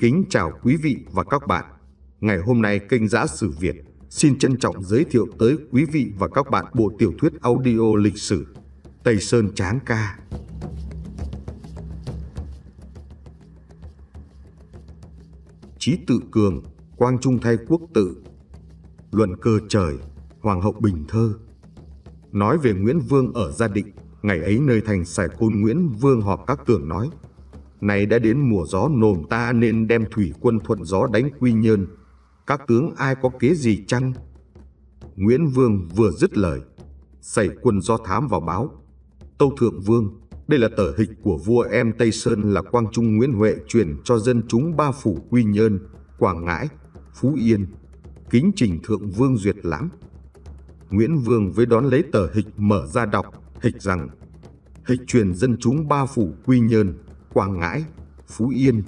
kính chào quý vị và các bạn. Ngày hôm nay kênh Giã Sử Việt xin trân trọng giới thiệu tới quý vị và các bạn bộ tiểu thuyết audio lịch sử Tây Sơn Tráng Ca. Chí Tự Cường, Quang Trung Thay Quốc Tự, Luận Cơ Trời, Hoàng hậu Bình Thơ. Nói về Nguyễn Vương ở gia định, ngày ấy nơi thành Sài Côn Nguyễn Vương họp các tưởng nói – này đã đến mùa gió nồm ta nên đem thủy quân thuận gió đánh quy nhơn. Các tướng ai có kế gì chăng? Nguyễn Vương vừa dứt lời. Xảy quân do thám vào báo. Tâu Thượng Vương, đây là tờ hịch của vua em Tây Sơn là Quang Trung Nguyễn Huệ truyền cho dân chúng ba phủ Quy Nhơn, Quảng Ngãi, Phú Yên. Kính trình Thượng Vương duyệt lãm. Nguyễn Vương với đón lấy tờ hịch mở ra đọc, hịch rằng Hịch truyền dân chúng ba phủ Quy Nhơn, Quảng Ngãi, Phú Yên.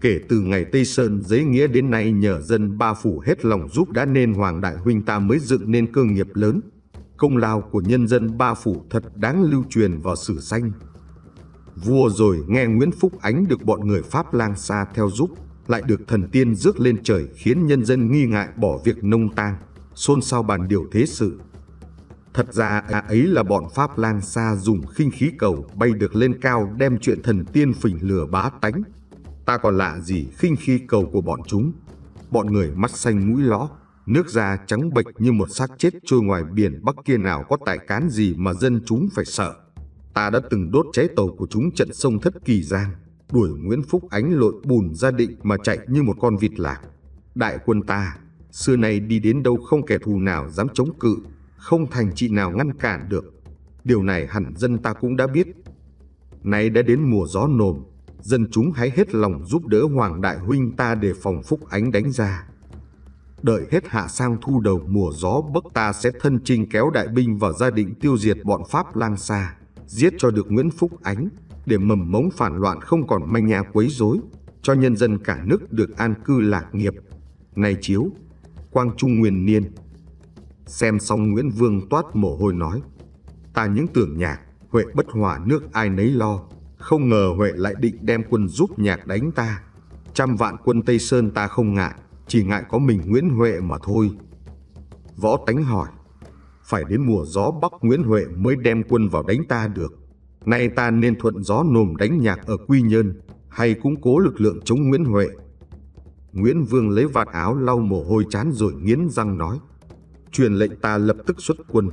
Kể từ ngày Tây Sơn giấy nghĩa đến nay nhờ dân ba phủ hết lòng giúp đã nên Hoàng Đại Huynh ta mới dựng nên cơ nghiệp lớn. Công lao của nhân dân ba phủ thật đáng lưu truyền vào sử sanh. Vua rồi nghe Nguyễn Phúc Ánh được bọn người Pháp lang xa theo giúp, lại được thần tiên rước lên trời khiến nhân dân nghi ngại bỏ việc nông tang, xôn xao bàn điều thế sự Thật ra à ấy là bọn Pháp lan Sa dùng khinh khí cầu bay được lên cao đem chuyện thần tiên phỉnh lửa bá tánh. Ta còn lạ gì khinh khí cầu của bọn chúng. Bọn người mắt xanh mũi lõ, nước da trắng bệch như một xác chết trôi ngoài biển Bắc kia nào có tài cán gì mà dân chúng phải sợ. Ta đã từng đốt cháy tàu của chúng trận sông Thất Kỳ Giang, đuổi Nguyễn Phúc Ánh lội bùn ra định mà chạy như một con vịt lạc. Đại quân ta, xưa nay đi đến đâu không kẻ thù nào dám chống cự, không thành trị nào ngăn cản được. Điều này hẳn dân ta cũng đã biết. Nay đã đến mùa gió nồm, dân chúng hãy hết lòng giúp đỡ Hoàng Đại Huynh ta để phòng phúc ánh đánh ra. Đợi hết hạ sang thu đầu mùa gió bấc ta sẽ thân chinh kéo đại binh vào gia định tiêu diệt bọn Pháp lang xa, giết cho được Nguyễn Phúc Ánh, để mầm mống phản loạn không còn manh nhà quấy rối, cho nhân dân cả nước được an cư lạc nghiệp. Này chiếu, Quang Trung Nguyên Niên Xem xong Nguyễn Vương toát mồ hôi nói Ta những tưởng nhạc Huệ bất hòa nước ai nấy lo Không ngờ Huệ lại định đem quân giúp nhạc đánh ta Trăm vạn quân Tây Sơn ta không ngại Chỉ ngại có mình Nguyễn Huệ mà thôi Võ tánh hỏi Phải đến mùa gió bắc Nguyễn Huệ mới đem quân vào đánh ta được Nay ta nên thuận gió nồm đánh nhạc ở Quy Nhơn Hay cũng cố lực lượng chống Nguyễn Huệ Nguyễn Vương lấy vạt áo lau mồ hôi chán rồi nghiến răng nói truyền lệnh ta lập tức xuất quân.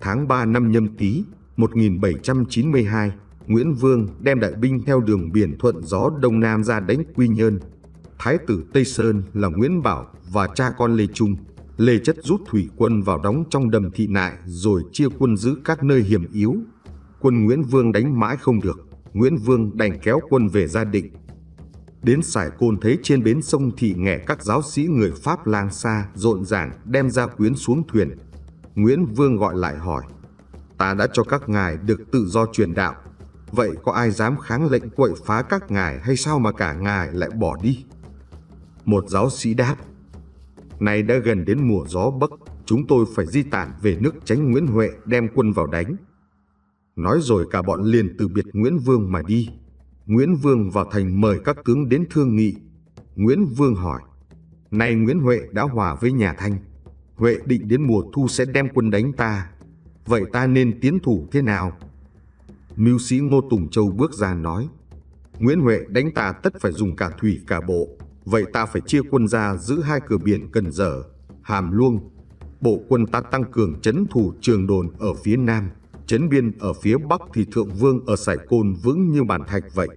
Tháng 3 năm nhâm tý, 1792, Nguyễn Vương đem đại binh theo đường biển thuận gió Đông Nam ra đánh Quy Nhơn. Thái tử Tây Sơn là Nguyễn Bảo và cha con Lê Trung. Lê Chất rút thủy quân vào đóng trong đầm thị nại rồi chia quân giữ các nơi hiểm yếu. Quân Nguyễn Vương đánh mãi không được, Nguyễn Vương đành kéo quân về gia định Đến sải Côn thấy trên bến sông thị nghè các giáo sĩ người Pháp lang xa rộn ràng đem ra quyến xuống thuyền. Nguyễn Vương gọi lại hỏi, ta đã cho các ngài được tự do truyền đạo. Vậy có ai dám kháng lệnh quậy phá các ngài hay sao mà cả ngài lại bỏ đi? Một giáo sĩ đáp, nay đã gần đến mùa gió bấc, chúng tôi phải di tản về nước tránh Nguyễn Huệ đem quân vào đánh. Nói rồi cả bọn liền từ biệt Nguyễn Vương mà đi. Nguyễn Vương vào thành mời các tướng đến thương nghị. Nguyễn Vương hỏi, nay Nguyễn Huệ đã hòa với nhà Thanh. Huệ định đến mùa thu sẽ đem quân đánh ta. Vậy ta nên tiến thủ thế nào? Mưu sĩ Ngô Tùng Châu bước ra nói, Nguyễn Huệ đánh ta tất phải dùng cả thủy cả bộ. Vậy ta phải chia quân ra giữ hai cửa biển Cần Giờ, Hàm Luông. Bộ quân ta tăng cường chấn thủ trường đồn ở phía nam, chấn biên ở phía bắc thì thượng vương ở Sải Côn vững như bàn thạch vậy.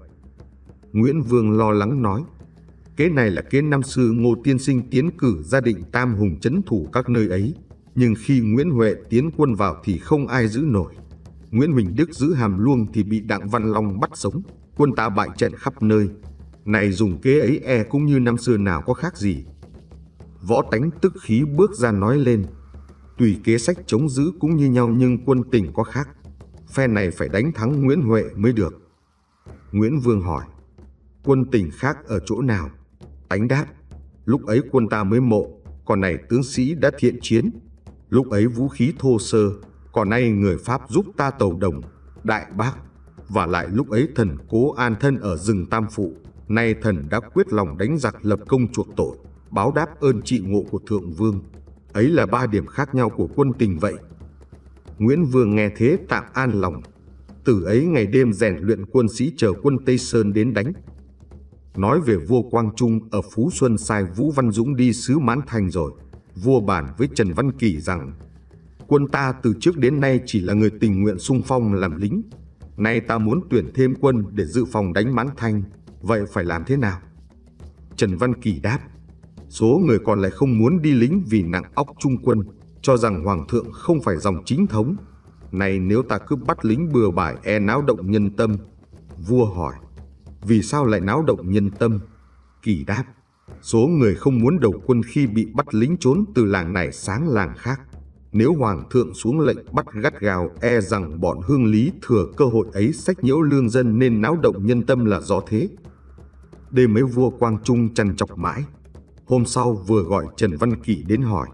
Nguyễn Vương lo lắng nói, kế này là kế năm sư Ngô Tiên Sinh tiến cử gia định Tam Hùng chấn thủ các nơi ấy, nhưng khi Nguyễn Huệ tiến quân vào thì không ai giữ nổi. Nguyễn Huỳnh Đức giữ hàm luông thì bị Đặng Văn Long bắt sống, quân ta bại trận khắp nơi. Này dùng kế ấy e cũng như năm xưa nào có khác gì. Võ tánh tức khí bước ra nói lên, tùy kế sách chống giữ cũng như nhau nhưng quân tình có khác. Phe này phải đánh thắng Nguyễn Huệ mới được. Nguyễn Vương hỏi, quân tình khác ở chỗ nào? Ánh đáp, lúc ấy quân ta mới mộ, còn này tướng sĩ đã thiện chiến. Lúc ấy vũ khí thô sơ, còn nay người Pháp giúp ta tàu đồng, đại bác. Và lại lúc ấy thần cố an thân ở rừng Tam Phụ, nay thần đã quyết lòng đánh giặc lập công chuộc tội, báo đáp ơn trị ngộ của Thượng Vương. Ấy là ba điểm khác nhau của quân tình vậy. Nguyễn Vương nghe thế tạm an lòng. Từ ấy ngày đêm rèn luyện quân sĩ chờ quân Tây Sơn đến đánh, nói về vua Quang Trung ở Phú Xuân sai Vũ Văn Dũng đi sứ Mãn Thành rồi. Vua bản với Trần Văn Kỳ rằng, quân ta từ trước đến nay chỉ là người tình nguyện sung phong làm lính. Nay ta muốn tuyển thêm quân để dự phòng đánh Mãn Thành, vậy phải làm thế nào? Trần Văn Kỳ đáp, số người còn lại không muốn đi lính vì nặng óc trung quân, cho rằng Hoàng thượng không phải dòng chính thống. Này nếu ta cứ bắt lính bừa bãi e náo động nhân tâm, vua hỏi, vì sao lại náo động nhân tâm? Kỳ đáp, số người không muốn đầu quân khi bị bắt lính trốn từ làng này sáng làng khác. Nếu Hoàng thượng xuống lệnh bắt gắt gào e rằng bọn hương lý thừa cơ hội ấy sách nhiễu lương dân nên náo động nhân tâm là do thế. Đêm mấy vua Quang Trung chăn chọc mãi. Hôm sau vừa gọi Trần Văn Kỷ đến hỏi.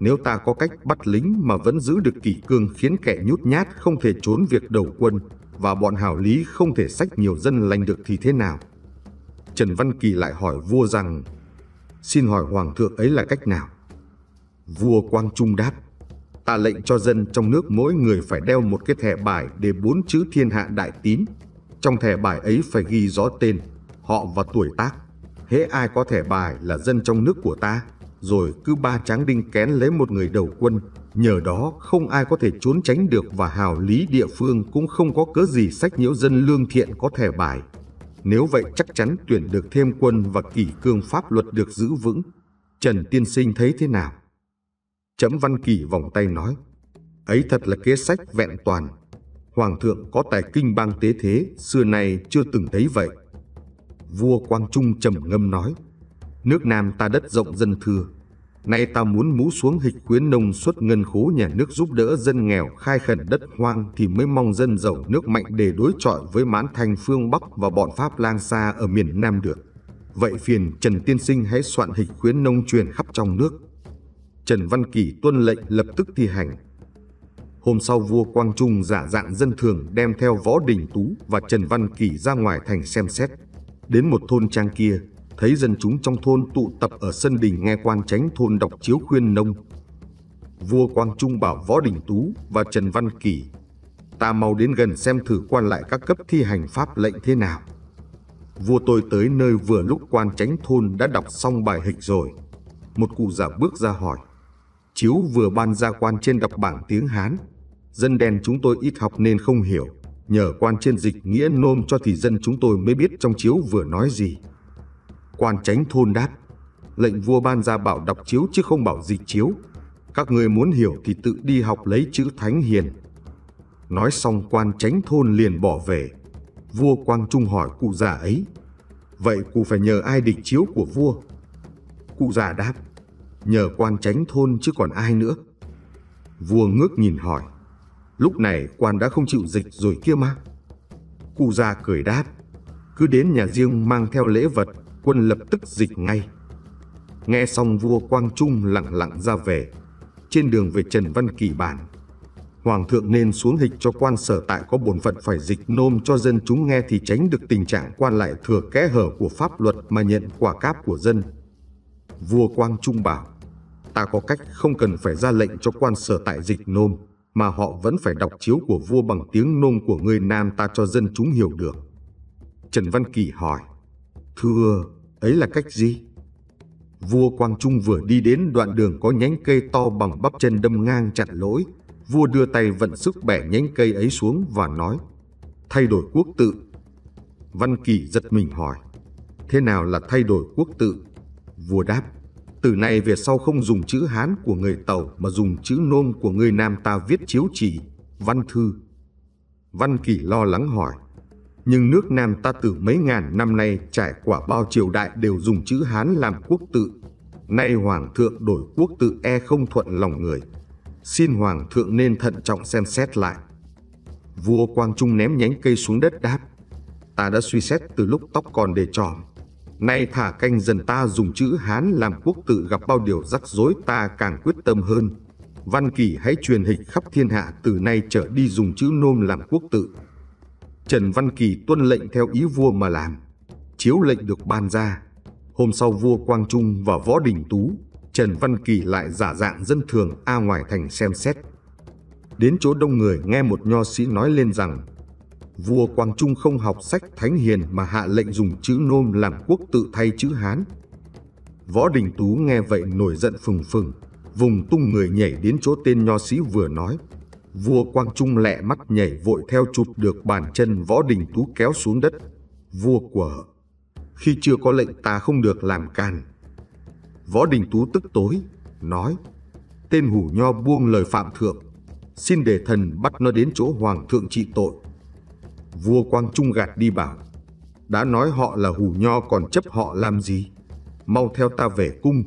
Nếu ta có cách bắt lính mà vẫn giữ được kỷ cương khiến kẻ nhút nhát không thể trốn việc đầu quân và bọn hảo lý không thể sách nhiều dân lành được thì thế nào? Trần Văn Kỳ lại hỏi vua rằng, xin hỏi hoàng thượng ấy là cách nào? Vua Quang Trung đáp, ta lệnh cho dân trong nước mỗi người phải đeo một cái thẻ bài để bốn chữ thiên hạ đại tín. Trong thẻ bài ấy phải ghi rõ tên, họ và tuổi tác. Hễ ai có thẻ bài là dân trong nước của ta, rồi cứ ba tráng đinh kén lấy một người đầu quân Nhờ đó không ai có thể trốn tránh được và hào lý địa phương cũng không có cớ gì sách nhiễu dân lương thiện có thể bài. Nếu vậy chắc chắn tuyển được thêm quân và kỷ cương pháp luật được giữ vững. Trần Tiên Sinh thấy thế nào? Chấm Văn Kỳ vòng tay nói, ấy thật là kế sách vẹn toàn. Hoàng thượng có tài kinh bang tế thế, xưa nay chưa từng thấy vậy. Vua Quang Trung trầm ngâm nói, nước Nam ta đất rộng dân thưa, Nay ta muốn mũ xuống hịch quyến nông xuất ngân khố nhà nước giúp đỡ dân nghèo khai khẩn đất hoang thì mới mong dân giàu nước mạnh để đối chọi với mãn thành phương Bắc và bọn Pháp lang xa ở miền Nam được. Vậy phiền Trần Tiên Sinh hãy soạn hịch khuyến nông truyền khắp trong nước. Trần Văn Kỳ tuân lệnh lập tức thi hành. Hôm sau vua Quang Trung giả dạng dân thường đem theo Võ Đình Tú và Trần Văn Kỳ ra ngoài thành xem xét. Đến một thôn trang kia, thấy dân chúng trong thôn tụ tập ở sân đình nghe quan tránh thôn đọc chiếu khuyên nông. Vua Quang Trung bảo Võ Đình Tú và Trần Văn Kỳ ta mau đến gần xem thử quan lại các cấp thi hành pháp lệnh thế nào. Vua tôi tới nơi vừa lúc quan tránh thôn đã đọc xong bài hịch rồi. Một cụ già bước ra hỏi. Chiếu vừa ban ra quan trên đọc bảng tiếng Hán. Dân đen chúng tôi ít học nên không hiểu. Nhờ quan trên dịch nghĩa nôm cho thì dân chúng tôi mới biết trong chiếu vừa nói gì. Quan Chánh thôn đáp, lệnh vua ban ra bảo đọc chiếu chứ không bảo dịch chiếu. Các người muốn hiểu thì tự đi học lấy chữ thánh hiền. Nói xong quan Chánh thôn liền bỏ về. Vua Quang Trung hỏi cụ già ấy, vậy cụ phải nhờ ai địch chiếu của vua? Cụ già đáp, nhờ quan Chánh thôn chứ còn ai nữa. Vua ngước nhìn hỏi, lúc này quan đã không chịu dịch rồi kia mà. Cụ già cười đáp, cứ đến nhà riêng mang theo lễ vật quân lập tức dịch ngay. Nghe xong vua Quang Trung lặng lặng ra về, trên đường về Trần Văn Kỳ bản. Hoàng thượng nên xuống hịch cho quan sở tại có bổn phận phải dịch nôm cho dân chúng nghe thì tránh được tình trạng quan lại thừa kẽ hở của pháp luật mà nhận quả cáp của dân. Vua Quang Trung bảo, ta có cách không cần phải ra lệnh cho quan sở tại dịch nôm, mà họ vẫn phải đọc chiếu của vua bằng tiếng nôm của người Nam ta cho dân chúng hiểu được. Trần Văn Kỳ hỏi, thưa ấy là cách gì? Vua Quang Trung vừa đi đến đoạn đường có nhánh cây to bằng bắp chân đâm ngang chặn lỗi, vua đưa tay vận sức bẻ nhánh cây ấy xuống và nói, thay đổi quốc tự. Văn Kỳ giật mình hỏi, thế nào là thay đổi quốc tự? Vua đáp, từ nay về sau không dùng chữ Hán của người Tàu mà dùng chữ Nôm của người Nam ta viết chiếu chỉ, văn thư. Văn Kỳ lo lắng hỏi, nhưng nước Nam ta từ mấy ngàn năm nay trải qua bao triều đại đều dùng chữ Hán làm quốc tự. Nay Hoàng thượng đổi quốc tự e không thuận lòng người. Xin Hoàng thượng nên thận trọng xem xét lại. Vua Quang Trung ném nhánh cây xuống đất đáp. Ta đã suy xét từ lúc tóc còn để tròn Nay thả canh dần ta dùng chữ Hán làm quốc tự gặp bao điều rắc rối ta càng quyết tâm hơn. Văn Kỳ hãy truyền hình khắp thiên hạ từ nay trở đi dùng chữ nôm làm quốc tự. Trần Văn Kỳ tuân lệnh theo ý vua mà làm. Chiếu lệnh được ban ra. Hôm sau vua Quang Trung và Võ Đình Tú, Trần Văn Kỳ lại giả dạng dân thường A ngoài thành xem xét. Đến chỗ đông người nghe một nho sĩ nói lên rằng vua Quang Trung không học sách Thánh Hiền mà hạ lệnh dùng chữ nôm làm quốc tự thay chữ Hán. Võ Đình Tú nghe vậy nổi giận phừng phừng, vùng tung người nhảy đến chỗ tên nho sĩ vừa nói, Vua Quang Trung lẹ mắt nhảy vội theo chụp được bàn chân võ đình tú kéo xuống đất. Vua quở: khi chưa có lệnh ta không được làm càn. Võ đình tú tức tối, nói, tên hủ nho buông lời phạm thượng, xin để thần bắt nó đến chỗ hoàng thượng trị tội. Vua Quang Trung gạt đi bảo, đã nói họ là hủ nho còn chấp họ làm gì? Mau theo ta về cung.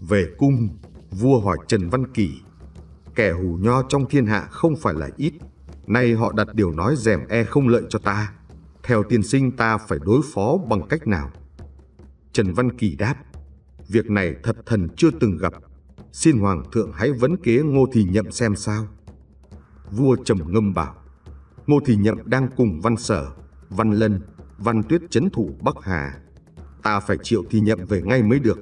Về cung, vua hỏi Trần Văn Kỳ kẻ hù nho trong thiên hạ không phải là ít. Nay họ đặt điều nói rèm e không lợi cho ta. Theo tiên sinh ta phải đối phó bằng cách nào? Trần Văn Kỳ đáp, việc này thật thần chưa từng gặp. Xin Hoàng thượng hãy vấn kế Ngô Thì Nhậm xem sao. Vua trầm ngâm bảo, Ngô Thì Nhậm đang cùng Văn Sở, Văn Lân, Văn Tuyết chấn thủ Bắc Hà. Ta phải triệu Thì Nhậm về ngay mới được.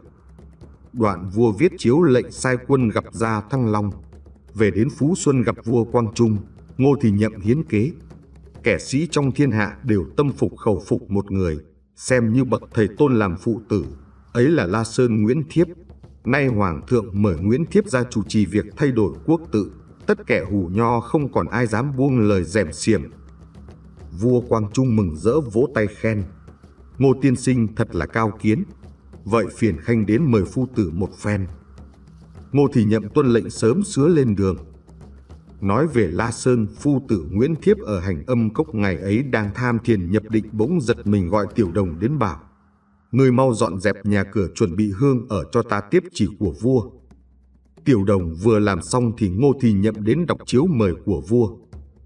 Đoạn vua viết chiếu lệnh sai quân gặp ra Thăng Long về đến Phú Xuân gặp vua Quang Trung, Ngô thì nhậm hiến kế. Kẻ sĩ trong thiên hạ đều tâm phục khẩu phục một người, xem như bậc thầy tôn làm phụ tử, ấy là La Sơn Nguyễn Thiếp. Nay Hoàng thượng mời Nguyễn Thiếp ra chủ trì việc thay đổi quốc tự, tất kẻ hù nho không còn ai dám buông lời rèm xiềm. Vua Quang Trung mừng rỡ vỗ tay khen. Ngô tiên sinh thật là cao kiến. Vậy phiền khanh đến mời phu tử một phen. Ngô Thị Nhậm tuân lệnh sớm sứa lên đường. Nói về La Sơn, phu tử Nguyễn Thiếp ở hành âm cốc ngày ấy đang tham thiền nhập định bỗng giật mình gọi tiểu đồng đến bảo. Người mau dọn dẹp nhà cửa chuẩn bị hương ở cho ta tiếp chỉ của vua. Tiểu đồng vừa làm xong thì Ngô Thị Nhậm đến đọc chiếu mời của vua.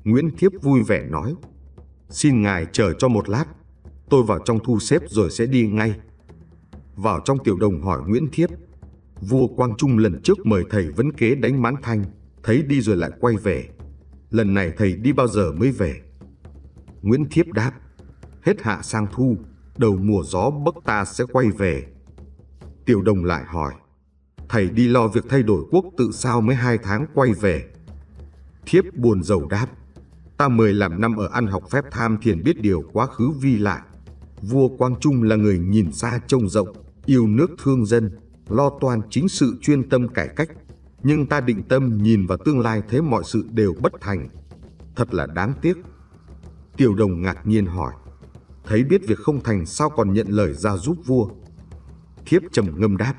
Nguyễn Thiếp vui vẻ nói, xin ngài chờ cho một lát, tôi vào trong thu xếp rồi sẽ đi ngay. Vào trong tiểu đồng hỏi Nguyễn Thiếp, Vua Quang Trung lần trước mời thầy vấn kế đánh mãn thanh, thấy đi rồi lại quay về. Lần này thầy đi bao giờ mới về? Nguyễn Thiếp đáp, hết hạ sang thu, đầu mùa gió bấc ta sẽ quay về. Tiểu đồng lại hỏi, thầy đi lo việc thay đổi quốc tự sao mới hai tháng quay về. Thiếp buồn rầu đáp, ta mười làm năm ở ăn học phép tham thiền biết điều quá khứ vi lại. Vua Quang Trung là người nhìn xa trông rộng, yêu nước thương dân, lo toan chính sự chuyên tâm cải cách, nhưng ta định tâm nhìn vào tương lai thấy mọi sự đều bất thành. Thật là đáng tiếc. Tiểu đồng ngạc nhiên hỏi, thấy biết việc không thành sao còn nhận lời ra giúp vua. Thiếp trầm ngâm đáp,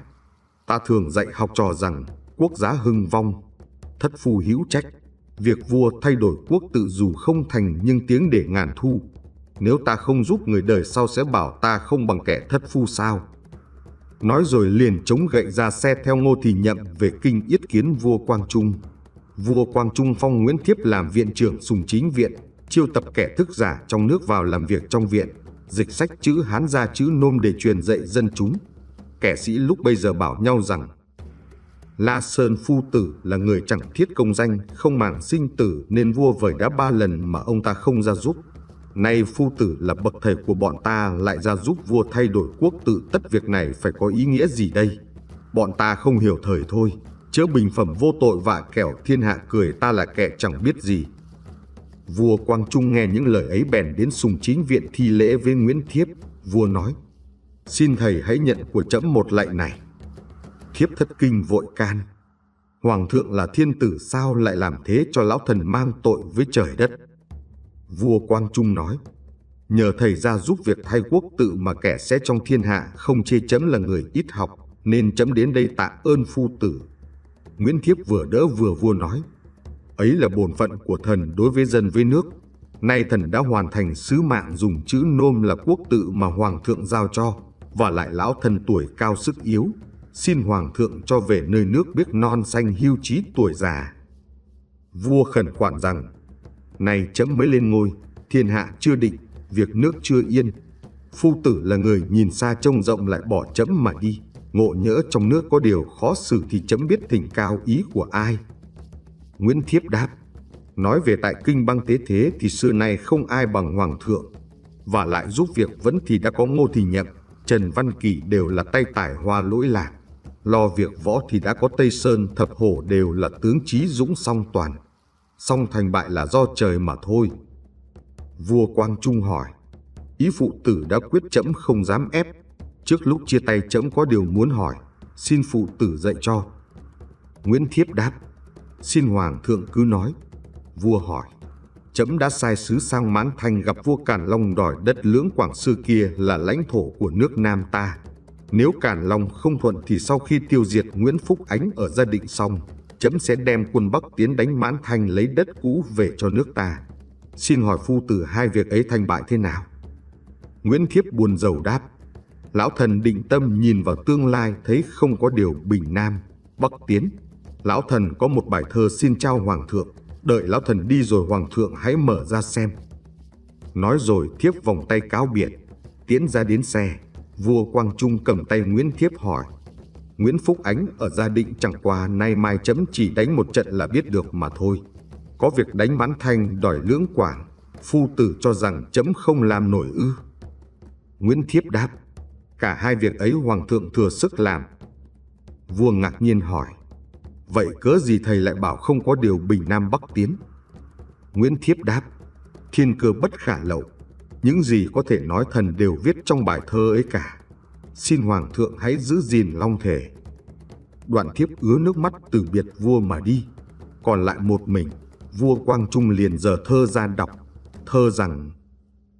ta thường dạy học trò rằng quốc giá hưng vong, thất phu hữu trách. Việc vua thay đổi quốc tự dù không thành nhưng tiếng để ngàn thu. Nếu ta không giúp người đời sau sẽ bảo ta không bằng kẻ thất phu sao? Nói rồi liền chống gậy ra xe theo Ngô Thì Nhậm về kinh yết kiến vua Quang Trung. Vua Quang Trung phong Nguyễn Thiếp làm viện trưởng sùng chính viện, chiêu tập kẻ thức giả trong nước vào làm việc trong viện, dịch sách chữ Hán ra chữ nôm để truyền dạy dân chúng. Kẻ sĩ lúc bây giờ bảo nhau rằng La Sơn Phu Tử là người chẳng thiết công danh, không màng sinh tử nên vua vời đã ba lần mà ông ta không ra giúp. Nay phu tử là bậc thầy của bọn ta lại ra giúp vua thay đổi quốc tự tất việc này phải có ý nghĩa gì đây? Bọn ta không hiểu thời thôi, chớ bình phẩm vô tội vạ kẻo thiên hạ cười ta là kẻ chẳng biết gì. Vua Quang Trung nghe những lời ấy bèn đến sùng chính viện thi lễ với Nguyễn Thiếp, vua nói, xin thầy hãy nhận của trẫm một lệnh này. Thiếp thất kinh vội can, Hoàng thượng là thiên tử sao lại làm thế cho lão thần mang tội với trời đất vua Quang Trung nói, nhờ thầy ra giúp việc thay quốc tự mà kẻ sẽ trong thiên hạ không chê chấm là người ít học, nên chấm đến đây tạ ơn phu tử. Nguyễn Thiếp vừa đỡ vừa vua nói, ấy là bổn phận của thần đối với dân với nước. Nay thần đã hoàn thành sứ mạng dùng chữ nôm là quốc tự mà hoàng thượng giao cho, và lại lão thần tuổi cao sức yếu, xin hoàng thượng cho về nơi nước biết non xanh hưu trí tuổi già. Vua khẩn khoản rằng, này chấm mới lên ngôi, thiên hạ chưa định, việc nước chưa yên. Phu tử là người nhìn xa trông rộng lại bỏ chấm mà đi. Ngộ nhỡ trong nước có điều khó xử thì chấm biết thỉnh cao ý của ai. Nguyễn Thiếp đáp, nói về tại kinh băng tế thế thì xưa nay không ai bằng Hoàng thượng. Và lại giúp việc vẫn thì đã có Ngô Thị Nhậm, Trần Văn Kỳ đều là tay tải hoa lỗi lạc lo việc võ thì đã có Tây Sơn thập hổ đều là tướng trí dũng song toàn song thành bại là do trời mà thôi. Vua Quang Trung hỏi, ý phụ tử đã quyết chấm không dám ép, trước lúc chia tay chấm có điều muốn hỏi, xin phụ tử dạy cho. Nguyễn Thiếp đáp, xin Hoàng thượng cứ nói. Vua hỏi, chấm đã sai sứ sang mãn Thanh gặp vua Càn Long đòi đất lưỡng Quảng Sư kia là lãnh thổ của nước Nam ta. Nếu Càn Long không thuận thì sau khi tiêu diệt Nguyễn Phúc Ánh ở gia định xong, chấm sẽ đem quân Bắc tiến đánh mãn thanh lấy đất cũ về cho nước ta. Xin hỏi phu tử hai việc ấy thành bại thế nào? Nguyễn Thiếp buồn rầu đáp. Lão thần định tâm nhìn vào tương lai thấy không có điều bình nam, bắc tiến. Lão thần có một bài thơ xin trao hoàng thượng, đợi lão thần đi rồi hoàng thượng hãy mở ra xem. Nói rồi Thiếp vòng tay cáo biệt, tiến ra đến xe. Vua Quang Trung cầm tay Nguyễn Thiếp hỏi Nguyễn Phúc Ánh ở gia định chẳng qua nay mai chấm chỉ đánh một trận là biết được mà thôi. Có việc đánh bán thanh đòi lưỡng quảng, phu tử cho rằng chấm không làm nổi ư. Nguyễn Thiếp đáp, cả hai việc ấy hoàng thượng thừa sức làm. Vua ngạc nhiên hỏi, vậy cớ gì thầy lại bảo không có điều bình nam bắc tiến? Nguyễn Thiếp đáp, thiên cơ bất khả lậu, những gì có thể nói thần đều viết trong bài thơ ấy cả xin Hoàng thượng hãy giữ gìn long thể. Đoạn thiếp ứa nước mắt từ biệt vua mà đi. Còn lại một mình, vua Quang Trung liền giờ thơ ra đọc, thơ rằng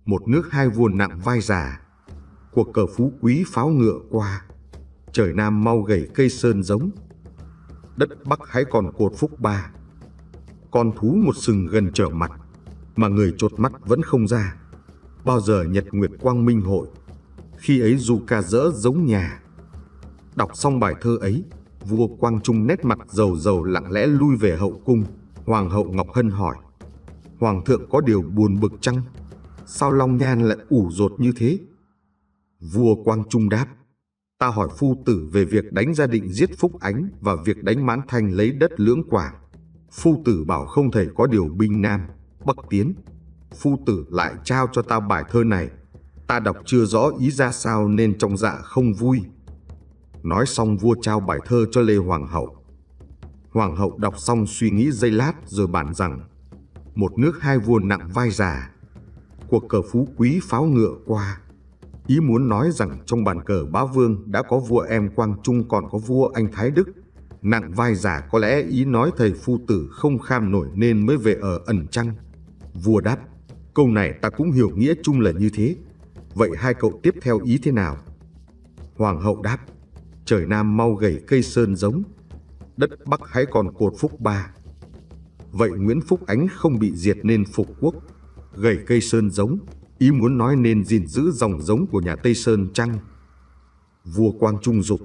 Một nước hai vua nặng vai già, cuộc cờ phú quý pháo ngựa qua, trời Nam mau gầy cây sơn giống, đất Bắc hãy còn cột phúc ba. Con thú một sừng gần trở mặt, mà người chột mắt vẫn không ra. Bao giờ nhật nguyệt quang minh hội, khi ấy du ca dỡ giống nhà. Đọc xong bài thơ ấy, vua Quang Trung nét mặt dầu dầu lặng lẽ lui về hậu cung. Hoàng hậu Ngọc Hân hỏi, Hoàng thượng có điều buồn bực chăng? Sao Long Nhan lại ủ rột như thế? Vua Quang Trung đáp, ta hỏi phu tử về việc đánh gia định giết Phúc Ánh và việc đánh Mãn Thanh lấy đất lưỡng quảng. Phu tử bảo không thể có điều binh nam, bắc tiến. Phu tử lại trao cho ta bài thơ này ta đọc chưa rõ ý ra sao nên trong dạ không vui. Nói xong vua trao bài thơ cho Lê Hoàng hậu. Hoàng hậu đọc xong suy nghĩ giây lát rồi bản rằng Một nước hai vua nặng vai già Cuộc cờ phú quý pháo ngựa qua Ý muốn nói rằng trong bàn cờ bá vương đã có vua em Quang Trung còn có vua anh Thái Đức Nặng vai già có lẽ ý nói thầy phu tử không kham nổi nên mới về ở ẩn trăng Vua đáp Câu này ta cũng hiểu nghĩa chung là như thế Vậy hai cậu tiếp theo ý thế nào? Hoàng hậu đáp, trời Nam mau gầy cây sơn giống, đất Bắc hãy còn cột phúc ba. Vậy Nguyễn Phúc Ánh không bị diệt nên phục quốc, gầy cây sơn giống, ý muốn nói nên gìn giữ dòng giống của nhà Tây Sơn chăng? Vua Quang Trung Dục,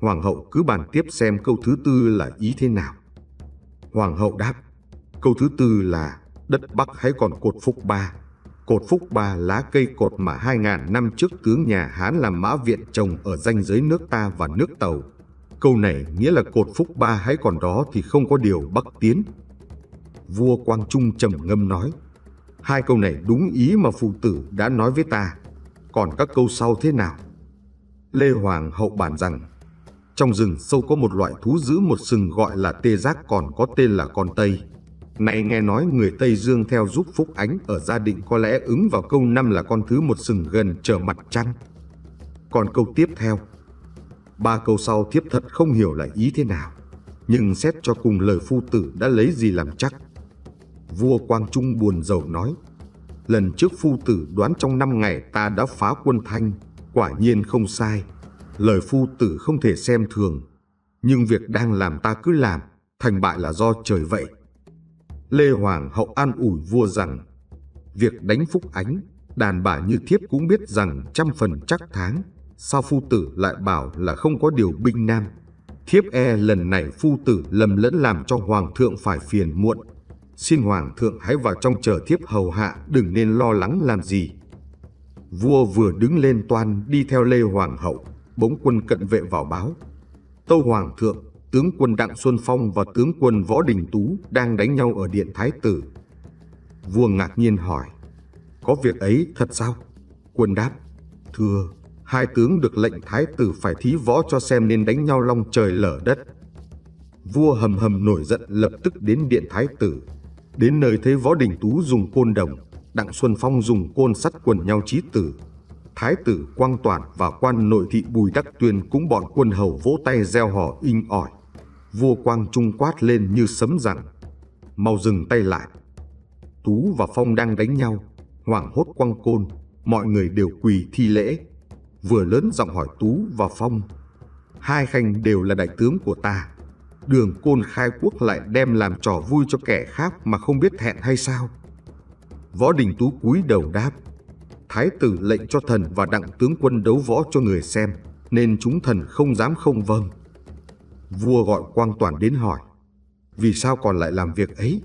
Hoàng hậu cứ bàn tiếp xem câu thứ tư là ý thế nào. Hoàng hậu đáp, câu thứ tư là đất Bắc hãy còn cột phúc ba Cột Phúc Ba lá cây cột mà hai ngàn năm trước tướng nhà Hán làm mã viện trồng ở ranh giới nước ta và nước Tàu. Câu này nghĩa là cột Phúc Ba hãy còn đó thì không có điều bắc tiến. Vua Quang Trung trầm ngâm nói, hai câu này đúng ý mà phụ tử đã nói với ta, còn các câu sau thế nào? Lê Hoàng hậu bản rằng, trong rừng sâu có một loại thú giữ một sừng gọi là tê giác còn có tên là con tây nay nghe nói người Tây Dương theo giúp Phúc Ánh ở gia định có lẽ ứng vào câu năm là con thứ một sừng gần trở mặt trăng. Còn câu tiếp theo, ba câu sau thiếp thật không hiểu là ý thế nào. Nhưng xét cho cùng lời phu tử đã lấy gì làm chắc. Vua Quang Trung buồn rầu nói, lần trước phu tử đoán trong năm ngày ta đã phá quân thanh, quả nhiên không sai. Lời phu tử không thể xem thường, nhưng việc đang làm ta cứ làm, thành bại là do trời vậy. Lê Hoàng hậu an ủi vua rằng Việc đánh Phúc Ánh, đàn bà như thiếp cũng biết rằng trăm phần chắc tháng Sao phu tử lại bảo là không có điều binh nam Thiếp e lần này phu tử lầm lẫn làm cho hoàng thượng phải phiền muộn Xin hoàng thượng hãy vào trong chờ thiếp hầu hạ đừng nên lo lắng làm gì Vua vừa đứng lên toan đi theo Lê Hoàng hậu Bỗng quân cận vệ vào báo Tâu hoàng thượng tướng quân Đặng Xuân Phong và tướng quân Võ Đình Tú đang đánh nhau ở Điện Thái Tử. Vua ngạc nhiên hỏi, có việc ấy thật sao? Quân đáp, thưa, hai tướng được lệnh Thái Tử phải thí võ cho xem nên đánh nhau long trời lở đất. Vua hầm hầm nổi giận lập tức đến Điện Thái Tử. Đến nơi thấy Võ Đình Tú dùng côn đồng, Đặng Xuân Phong dùng côn sắt quần nhau chí tử. Thái tử Quang Toản và quan nội thị Bùi Đắc Tuyên cũng bọn quân hầu vỗ tay gieo hò inh ỏi vua Quang Trung quát lên như sấm rằng, mau dừng tay lại. Tú và Phong đang đánh nhau, hoảng hốt quăng côn, mọi người đều quỳ thi lễ. Vừa lớn giọng hỏi Tú và Phong, hai khanh đều là đại tướng của ta. Đường côn khai quốc lại đem làm trò vui cho kẻ khác mà không biết hẹn hay sao? Võ Đình Tú cúi đầu đáp, Thái tử lệnh cho thần và đặng tướng quân đấu võ cho người xem, nên chúng thần không dám không vâng vua gọi Quang Toản đến hỏi, vì sao còn lại làm việc ấy?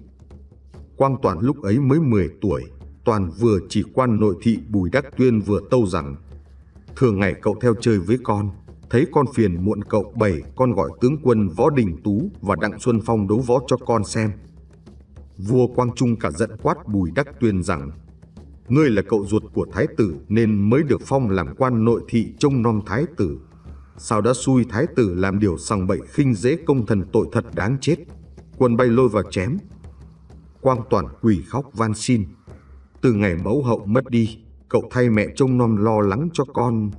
Quang Toản lúc ấy mới 10 tuổi, Toàn vừa chỉ quan nội thị Bùi Đắc Tuyên vừa tâu rằng, thường ngày cậu theo chơi với con, thấy con phiền muộn cậu bảy con gọi tướng quân Võ Đình Tú và Đặng Xuân Phong đấu võ cho con xem. Vua Quang Trung cả giận quát Bùi Đắc Tuyên rằng, ngươi là cậu ruột của thái tử nên mới được phong làm quan nội thị trông non thái tử sao đã xui thái tử làm điều sằng bậy khinh dễ công thần tội thật đáng chết. Quân bay lôi vào chém. Quang toàn quỳ khóc van xin. Từ ngày mẫu hậu mất đi, cậu thay mẹ trông nom lo lắng cho con.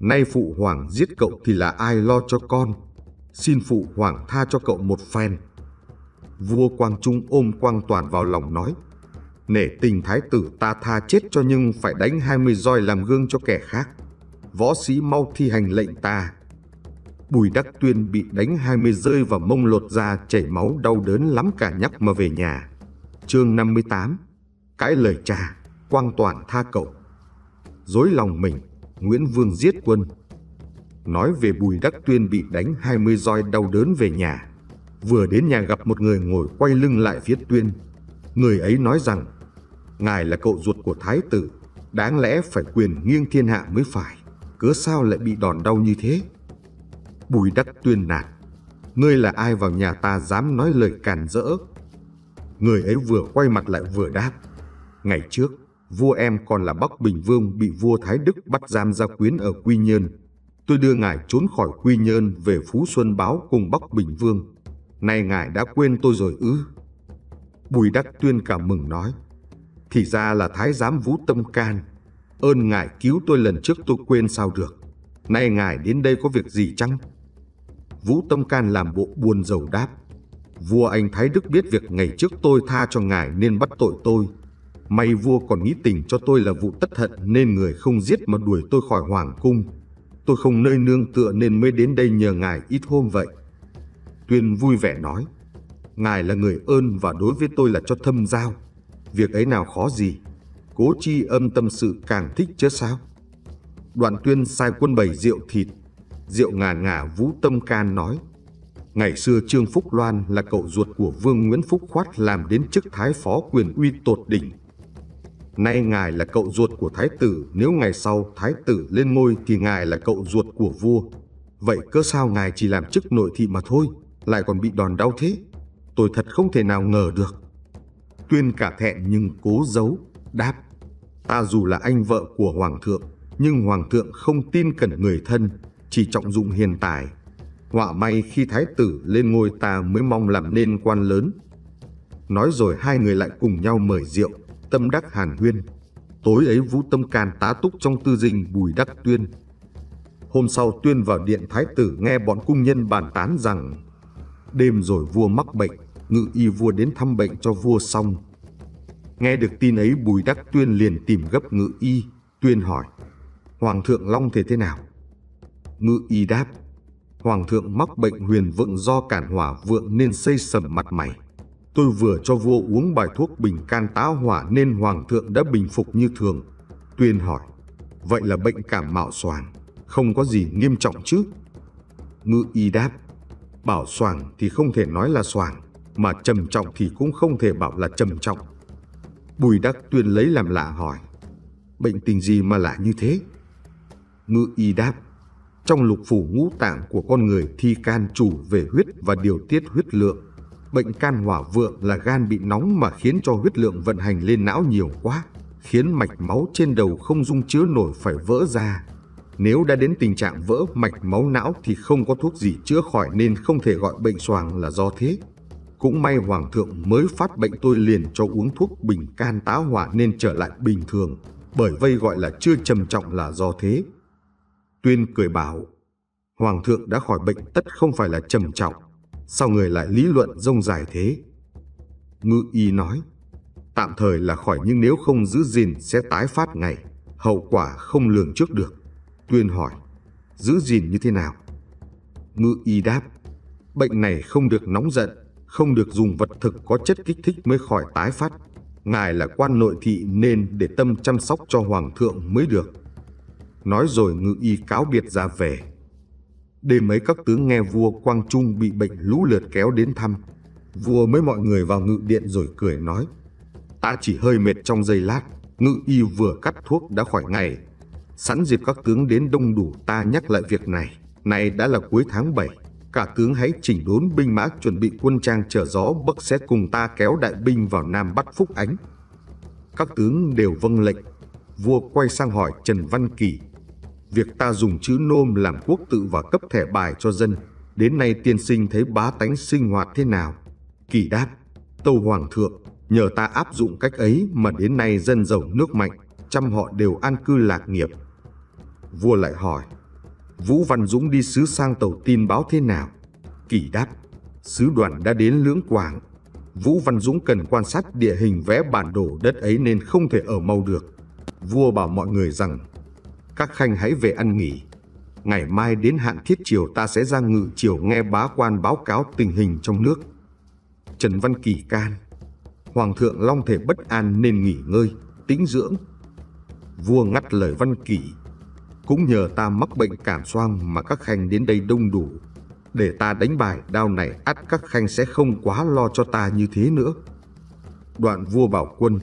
Nay phụ hoàng giết cậu thì là ai lo cho con? Xin phụ hoàng tha cho cậu một phen. Vua Quang Trung ôm Quang Toàn vào lòng nói, nể tình thái tử ta tha chết cho nhưng phải đánh hai mươi roi làm gương cho kẻ khác. Võ sĩ mau thi hành lệnh ta, Bùi Đắc Tuyên bị đánh 20 rơi vào mông lột ra chảy máu đau đớn lắm cả nhắc mà về nhà. Chương 58 Cãi lời cha, quang toàn tha cậu. Dối lòng mình, Nguyễn Vương giết quân. Nói về Bùi Đắc Tuyên bị đánh 20 roi đau đớn về nhà. Vừa đến nhà gặp một người ngồi quay lưng lại phía Tuyên. Người ấy nói rằng, Ngài là cậu ruột của Thái tử, đáng lẽ phải quyền nghiêng thiên hạ mới phải. Cớ sao lại bị đòn đau như thế? Bùi Đắc tuyên nạt. Ngươi là ai vào nhà ta dám nói lời càn rỡ? Người ấy vừa quay mặt lại vừa đáp. Ngày trước, vua em còn là Bắc Bình Vương bị vua Thái Đức bắt giam ra quyến ở Quy Nhơn. Tôi đưa ngài trốn khỏi Quy Nhơn về Phú Xuân báo cùng Bắc Bình Vương. Nay ngài đã quên tôi rồi ư? Bùi Đắc Tuyên cảm mừng nói. Thì ra là Thái giám Vũ Tâm Can. Ơn ngài cứu tôi lần trước tôi quên sao được. Nay ngài đến đây có việc gì chăng? Vũ Tâm Can làm bộ buồn rầu đáp. Vua Anh Thái Đức biết việc ngày trước tôi tha cho ngài nên bắt tội tôi. May vua còn nghĩ tình cho tôi là vụ tất hận nên người không giết mà đuổi tôi khỏi hoàng cung. Tôi không nơi nương tựa nên mới đến đây nhờ ngài ít hôm vậy. Tuyên vui vẻ nói, ngài là người ơn và đối với tôi là cho thâm giao. Việc ấy nào khó gì, cố chi âm tâm sự càng thích chứ sao. Đoạn tuyên sai quân bày rượu thịt Diệu ngà ngà Vũ Tâm can nói, Ngày xưa Trương Phúc Loan là cậu ruột của Vương Nguyễn Phúc Khoát làm đến chức Thái Phó quyền uy tột đỉnh. Nay ngài là cậu ruột của Thái tử, nếu ngày sau Thái tử lên ngôi thì ngài là cậu ruột của vua. Vậy cơ sao ngài chỉ làm chức nội thị mà thôi, lại còn bị đòn đau thế? Tôi thật không thể nào ngờ được. Tuyên cả thẹn nhưng cố giấu, đáp. Ta dù là anh vợ của Hoàng thượng, nhưng Hoàng thượng không tin cẩn người thân, chỉ trọng dụng hiền tài. Họa may khi thái tử lên ngôi ta mới mong làm nên quan lớn. Nói rồi hai người lại cùng nhau mời rượu, tâm đắc hàn huyên. Tối ấy vũ tâm can tá túc trong tư dinh bùi đắc tuyên. Hôm sau tuyên vào điện thái tử nghe bọn cung nhân bàn tán rằng Đêm rồi vua mắc bệnh, ngự y vua đến thăm bệnh cho vua xong. Nghe được tin ấy Bùi Đắc Tuyên liền tìm gấp ngự y, Tuyên hỏi Hoàng thượng Long thế thế nào? Ngự y đáp, Hoàng thượng mắc bệnh huyền vượng do cản hỏa vượng nên xây sầm mặt mày. Tôi vừa cho vua uống bài thuốc bình can táo hỏa nên hoàng thượng đã bình phục như thường. Tuyên hỏi, vậy là bệnh cảm mạo xoàng, không có gì nghiêm trọng chứ? Ngự y đáp, bảo xoàng thì không thể nói là xoàng, mà trầm trọng thì cũng không thể bảo là trầm trọng. Bùi đắc tuyên lấy làm lạ hỏi, bệnh tình gì mà lạ như thế? Ngự y đáp, trong lục phủ ngũ tạng của con người thì can chủ về huyết và điều tiết huyết lượng. Bệnh can hỏa vượng là gan bị nóng mà khiến cho huyết lượng vận hành lên não nhiều quá, khiến mạch máu trên đầu không dung chứa nổi phải vỡ ra. Nếu đã đến tình trạng vỡ mạch máu não thì không có thuốc gì chữa khỏi nên không thể gọi bệnh xoàng là do thế. Cũng may Hoàng thượng mới phát bệnh tôi liền cho uống thuốc bình can táo hỏa nên trở lại bình thường, bởi vây gọi là chưa trầm trọng là do thế. Tuyên cười bảo, Hoàng thượng đã khỏi bệnh tất không phải là trầm trọng, sao người lại lý luận rông dài thế? Ngự y nói, tạm thời là khỏi nhưng nếu không giữ gìn sẽ tái phát ngày, hậu quả không lường trước được. Tuyên hỏi, giữ gìn như thế nào? Ngự y đáp, bệnh này không được nóng giận, không được dùng vật thực có chất kích thích mới khỏi tái phát. Ngài là quan nội thị nên để tâm chăm sóc cho hoàng thượng mới được nói rồi ngự y cáo biệt ra về. Đêm ấy các tướng nghe vua Quang Trung bị bệnh lũ lượt kéo đến thăm. Vua mới mọi người vào ngự điện rồi cười nói. Ta chỉ hơi mệt trong giây lát, ngự y vừa cắt thuốc đã khỏi ngày. Sẵn dịp các tướng đến đông đủ ta nhắc lại việc này. nay đã là cuối tháng 7, cả tướng hãy chỉnh đốn binh mã chuẩn bị quân trang trở gió bấc sẽ cùng ta kéo đại binh vào Nam bắt Phúc Ánh. Các tướng đều vâng lệnh. Vua quay sang hỏi Trần Văn Kỳ việc ta dùng chữ nôm làm quốc tự và cấp thẻ bài cho dân, đến nay tiên sinh thấy bá tánh sinh hoạt thế nào? Kỳ đáp, tâu hoàng thượng, nhờ ta áp dụng cách ấy mà đến nay dân giàu nước mạnh, trăm họ đều an cư lạc nghiệp. Vua lại hỏi, Vũ Văn Dũng đi sứ sang tàu tin báo thế nào? Kỳ đáp, sứ đoàn đã đến Lưỡng Quảng. Vũ Văn Dũng cần quan sát địa hình vẽ bản đồ đất ấy nên không thể ở mau được. Vua bảo mọi người rằng các khanh hãy về ăn nghỉ. Ngày mai đến hạn thiết triều ta sẽ ra ngự triều nghe bá quan báo cáo tình hình trong nước. Trần Văn Kỳ can, Hoàng thượng Long thể bất an nên nghỉ ngơi, tĩnh dưỡng. Vua ngắt lời Văn Kỳ, cũng nhờ ta mắc bệnh cảm xoang mà các khanh đến đây đông đủ. Để ta đánh bài đao này ắt các khanh sẽ không quá lo cho ta như thế nữa. Đoạn vua bảo quân,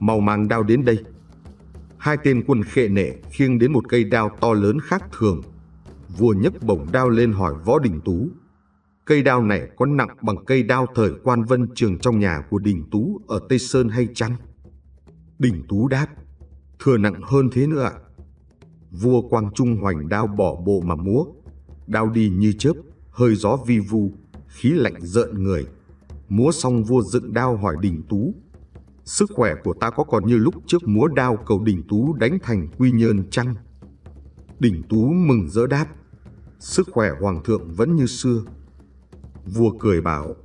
mau mang đao đến đây Hai tên quân khệ nệ khiêng đến một cây đao to lớn khác thường. Vua nhấc bổng đao lên hỏi Võ Đình Tú. Cây đao này có nặng bằng cây đao thời quan vân trường trong nhà của Đình Tú ở Tây Sơn hay chăng? Đình Tú đáp, thừa nặng hơn thế nữa ạ. Vua Quang Trung hoành đao bỏ bộ mà múa, đao đi như chớp, hơi gió vi vu, khí lạnh rợn người. Múa xong vua dựng đao hỏi Đình Tú, Sức khỏe của ta có còn như lúc trước múa đao cầu đỉnh tú đánh thành quy nhơn chăng? Đỉnh tú mừng rỡ đáp, sức khỏe hoàng thượng vẫn như xưa. Vua cười bảo,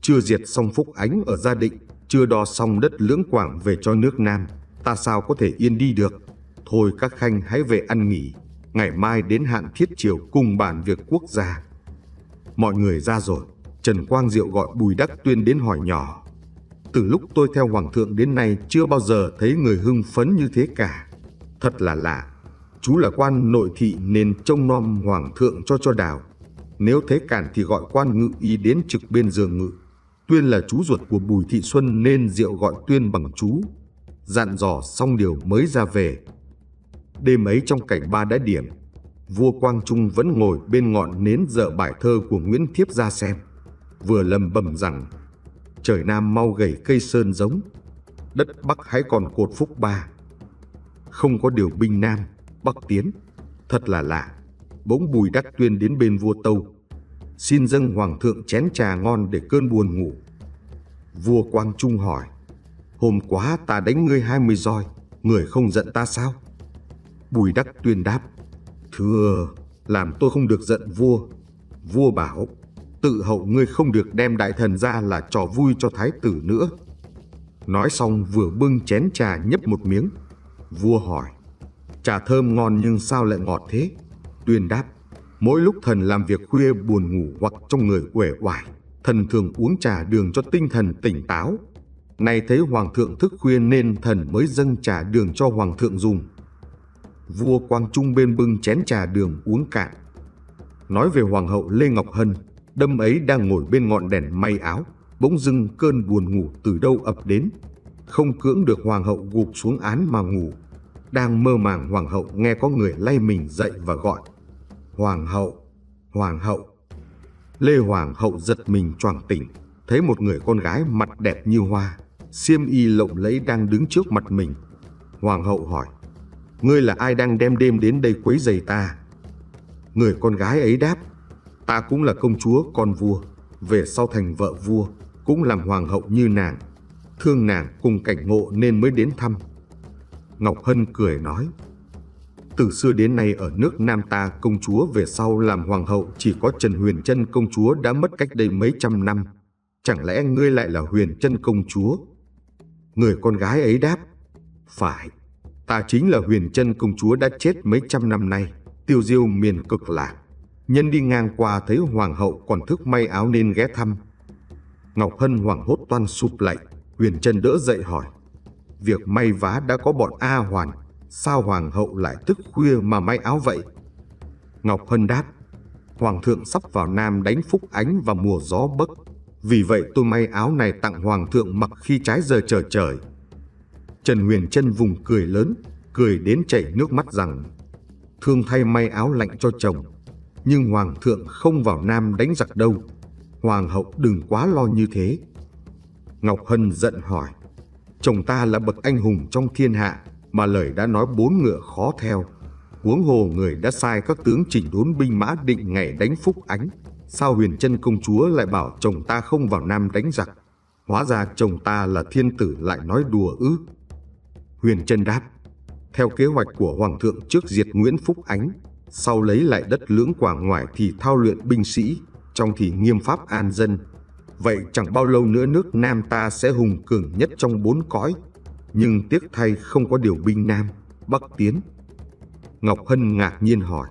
chưa diệt xong phúc ánh ở gia định, chưa đo xong đất lưỡng quảng về cho nước Nam, ta sao có thể yên đi được? Thôi các khanh hãy về ăn nghỉ, ngày mai đến hạn thiết triều cùng bàn việc quốc gia. Mọi người ra rồi, Trần Quang Diệu gọi Bùi Đắc Tuyên đến hỏi nhỏ từ lúc tôi theo Hoàng thượng đến nay chưa bao giờ thấy người hưng phấn như thế cả. Thật là lạ, chú là quan nội thị nên trông nom Hoàng thượng cho cho đào. Nếu thế cản thì gọi quan ngự y đến trực bên giường ngự. Tuyên là chú ruột của Bùi Thị Xuân nên Diệu gọi Tuyên bằng chú. Dặn dò xong điều mới ra về. Đêm ấy trong cảnh ba đã điểm, vua Quang Trung vẫn ngồi bên ngọn nến dở bài thơ của Nguyễn Thiếp ra xem. Vừa lầm bầm rằng trời Nam mau gầy cây sơn giống, đất Bắc hãy còn cột phúc ba. Không có điều binh Nam, Bắc tiến, thật là lạ. Bỗng Bùi Đắc Tuyên đến bên vua Tâu, xin dâng hoàng thượng chén trà ngon để cơn buồn ngủ. Vua Quang Trung hỏi, hôm quá ta đánh ngươi hai mươi roi, người không giận ta sao? Bùi Đắc Tuyên đáp, thưa, làm tôi không được giận vua. Vua bảo, tự hậu ngươi không được đem đại thần ra là trò vui cho thái tử nữa. Nói xong vừa bưng chén trà nhấp một miếng. Vua hỏi, trà thơm ngon nhưng sao lại ngọt thế? Tuyên đáp, mỗi lúc thần làm việc khuya buồn ngủ hoặc trong người uể oải, thần thường uống trà đường cho tinh thần tỉnh táo. Nay thấy hoàng thượng thức khuya nên thần mới dâng trà đường cho hoàng thượng dùng. Vua Quang Trung bên bưng chén trà đường uống cạn. Nói về hoàng hậu Lê Ngọc Hân, Đâm ấy đang ngồi bên ngọn đèn may áo, bỗng dưng cơn buồn ngủ từ đâu ập đến. Không cưỡng được hoàng hậu gục xuống án mà ngủ. Đang mơ màng hoàng hậu nghe có người lay mình dậy và gọi. Hoàng hậu, hoàng hậu. Lê Hoàng hậu giật mình choàng tỉnh, thấy một người con gái mặt đẹp như hoa, xiêm y lộng lẫy đang đứng trước mặt mình. Hoàng hậu hỏi, ngươi là ai đang đem đêm đến đây quấy giày ta? Người con gái ấy đáp, Ta cũng là công chúa con vua, về sau thành vợ vua, cũng làm hoàng hậu như nàng. Thương nàng cùng cảnh ngộ nên mới đến thăm. Ngọc Hân cười nói, từ xưa đến nay ở nước Nam ta công chúa về sau làm hoàng hậu chỉ có Trần Huyền chân công chúa đã mất cách đây mấy trăm năm. Chẳng lẽ ngươi lại là Huyền chân công chúa? Người con gái ấy đáp, phải, ta chính là Huyền chân công chúa đã chết mấy trăm năm nay, tiêu diêu miền cực lạc. Nhân đi ngang qua thấy hoàng hậu còn thức may áo nên ghé thăm. Ngọc Hân hoảng hốt toan sụp lại Huyền Trân đỡ dậy hỏi. Việc may vá đã có bọn A Hoàn, sao hoàng hậu lại thức khuya mà may áo vậy? Ngọc Hân đáp, Hoàng thượng sắp vào Nam đánh phúc ánh và mùa gió bấc. Vì vậy tôi may áo này tặng Hoàng thượng mặc khi trái giờ trở trời. trời. Trần Huyền Trân vùng cười lớn, cười đến chảy nước mắt rằng Thương thay may áo lạnh cho chồng, nhưng hoàng thượng không vào nam đánh giặc đâu. Hoàng hậu đừng quá lo như thế. Ngọc Hân giận hỏi, chồng ta là bậc anh hùng trong thiên hạ mà lời đã nói bốn ngựa khó theo. Huống hồ người đã sai các tướng chỉnh đốn binh mã định ngày đánh phúc ánh. Sao huyền chân công chúa lại bảo chồng ta không vào nam đánh giặc? Hóa ra chồng ta là thiên tử lại nói đùa ư. Huyền chân đáp, theo kế hoạch của Hoàng thượng trước diệt Nguyễn Phúc Ánh, sau lấy lại đất lưỡng quảng ngoại thì thao luyện binh sĩ, trong thì nghiêm pháp an dân. Vậy chẳng bao lâu nữa nước Nam ta sẽ hùng cường nhất trong bốn cõi, nhưng tiếc thay không có điều binh Nam, Bắc tiến. Ngọc Hân ngạc nhiên hỏi,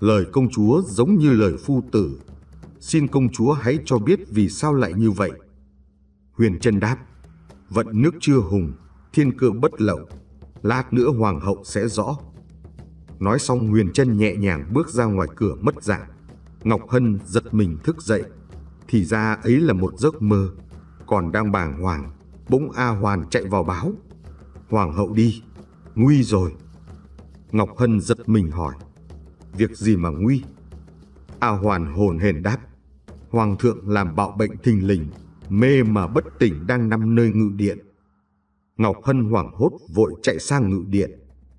lời công chúa giống như lời phu tử, xin công chúa hãy cho biết vì sao lại như vậy. Huyền Trân đáp, vận nước chưa hùng, thiên cơ bất lậu, lát nữa hoàng hậu sẽ rõ. Nói xong Huyền chân nhẹ nhàng bước ra ngoài cửa mất dạng. Ngọc Hân giật mình thức dậy. Thì ra ấy là một giấc mơ. Còn đang bàng hoàng, bỗng A Hoàn chạy vào báo. Hoàng hậu đi, nguy rồi. Ngọc Hân giật mình hỏi. Việc gì mà nguy? A Hoàn hồn hển đáp. Hoàng thượng làm bạo bệnh thình lình, mê mà bất tỉnh đang nằm nơi ngự điện. Ngọc Hân hoảng hốt vội chạy sang ngự điện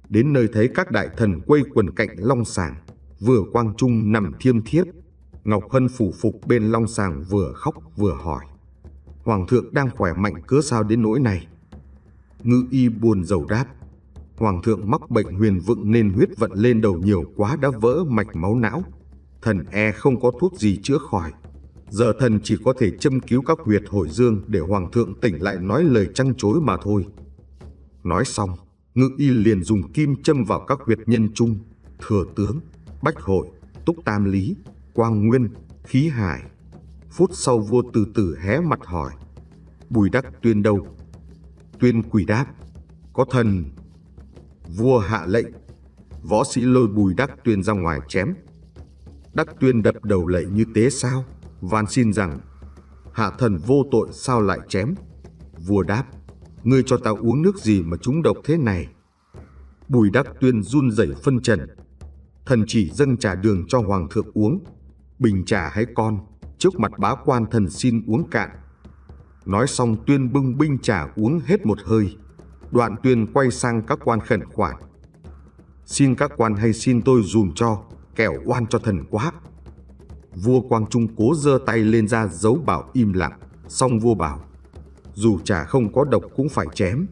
đến nơi thấy các đại thần quây quần cạnh long sàng, vừa quang trung nằm thiêm thiếp. Ngọc Hân phủ phục bên long sàng vừa khóc vừa hỏi. Hoàng thượng đang khỏe mạnh cớ sao đến nỗi này? Ngự y buồn rầu đáp. Hoàng thượng mắc bệnh huyền vựng nên huyết vận lên đầu nhiều quá đã vỡ mạch máu não. Thần e không có thuốc gì chữa khỏi. Giờ thần chỉ có thể châm cứu các huyệt hồi dương để hoàng thượng tỉnh lại nói lời trăng chối mà thôi. Nói xong, ngự y liền dùng kim châm vào các huyệt nhân trung, thừa tướng, bách hội, túc tam lý, quang nguyên, khí hải. Phút sau vua từ từ hé mặt hỏi, bùi đắc tuyên đâu? Tuyên quỷ đáp, có thần. Vua hạ lệnh, võ sĩ lôi bùi đắc tuyên ra ngoài chém. Đắc tuyên đập đầu lệ như tế sao, van xin rằng, hạ thần vô tội sao lại chém? Vua đáp, Ngươi cho tao uống nước gì mà chúng độc thế này? Bùi Đắc Tuyên run rẩy phân trần. Thần chỉ dâng trà đường cho Hoàng thượng uống. Bình trà hay con, trước mặt bá quan thần xin uống cạn. Nói xong Tuyên bưng binh trà uống hết một hơi. Đoạn Tuyên quay sang các quan khẩn khoản. Xin các quan hay xin tôi dùm cho, kẻo oan cho thần quá. Vua Quang Trung cố giơ tay lên ra dấu bảo im lặng, xong vua bảo dù chả không có độc cũng phải chém.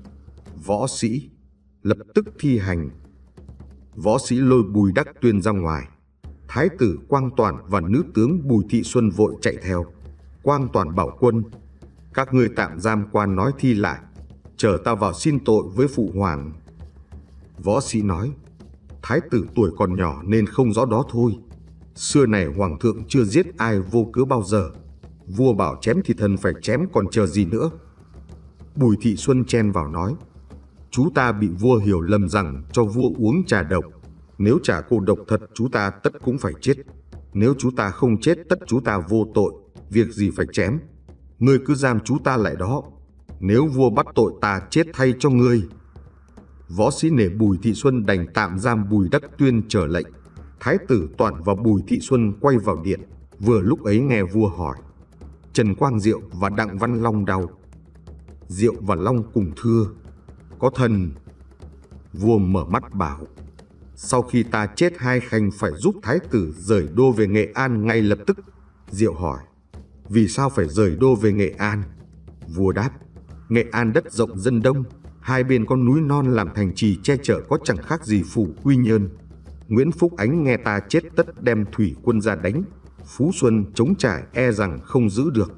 Võ sĩ lập tức thi hành. Võ sĩ lôi Bùi Đắc Tuyên ra ngoài. Thái tử Quang Toàn và nữ tướng Bùi Thị Xuân vội chạy theo. Quang Toàn bảo quân, các người tạm giam quan nói thi lại, chờ ta vào xin tội với phụ hoàng. Võ sĩ nói, thái tử tuổi còn nhỏ nên không rõ đó thôi. Xưa này hoàng thượng chưa giết ai vô cớ bao giờ. Vua bảo chém thì thần phải chém còn chờ gì nữa. Bùi Thị Xuân chen vào nói, chú ta bị vua hiểu lầm rằng cho vua uống trà độc. Nếu trà cô độc thật chú ta tất cũng phải chết. Nếu chú ta không chết tất chú ta vô tội, việc gì phải chém. Ngươi cứ giam chú ta lại đó. Nếu vua bắt tội ta chết thay cho ngươi. Võ sĩ nể Bùi Thị Xuân đành tạm giam Bùi Đắc Tuyên trở lệnh. Thái tử Toản và Bùi Thị Xuân quay vào điện. Vừa lúc ấy nghe vua hỏi. Trần Quang Diệu và Đặng Văn Long đau Diệu và Long cùng thưa, có thần. Vua mở mắt bảo, sau khi ta chết hai khanh phải giúp thái tử rời đô về Nghệ An ngay lập tức. Diệu hỏi, vì sao phải rời đô về Nghệ An? Vua đáp, Nghệ An đất rộng dân đông, hai bên con núi non làm thành trì che chở có chẳng khác gì phủ quy nhơn. Nguyễn Phúc Ánh nghe ta chết tất đem thủy quân ra đánh, Phú Xuân chống trải e rằng không giữ được.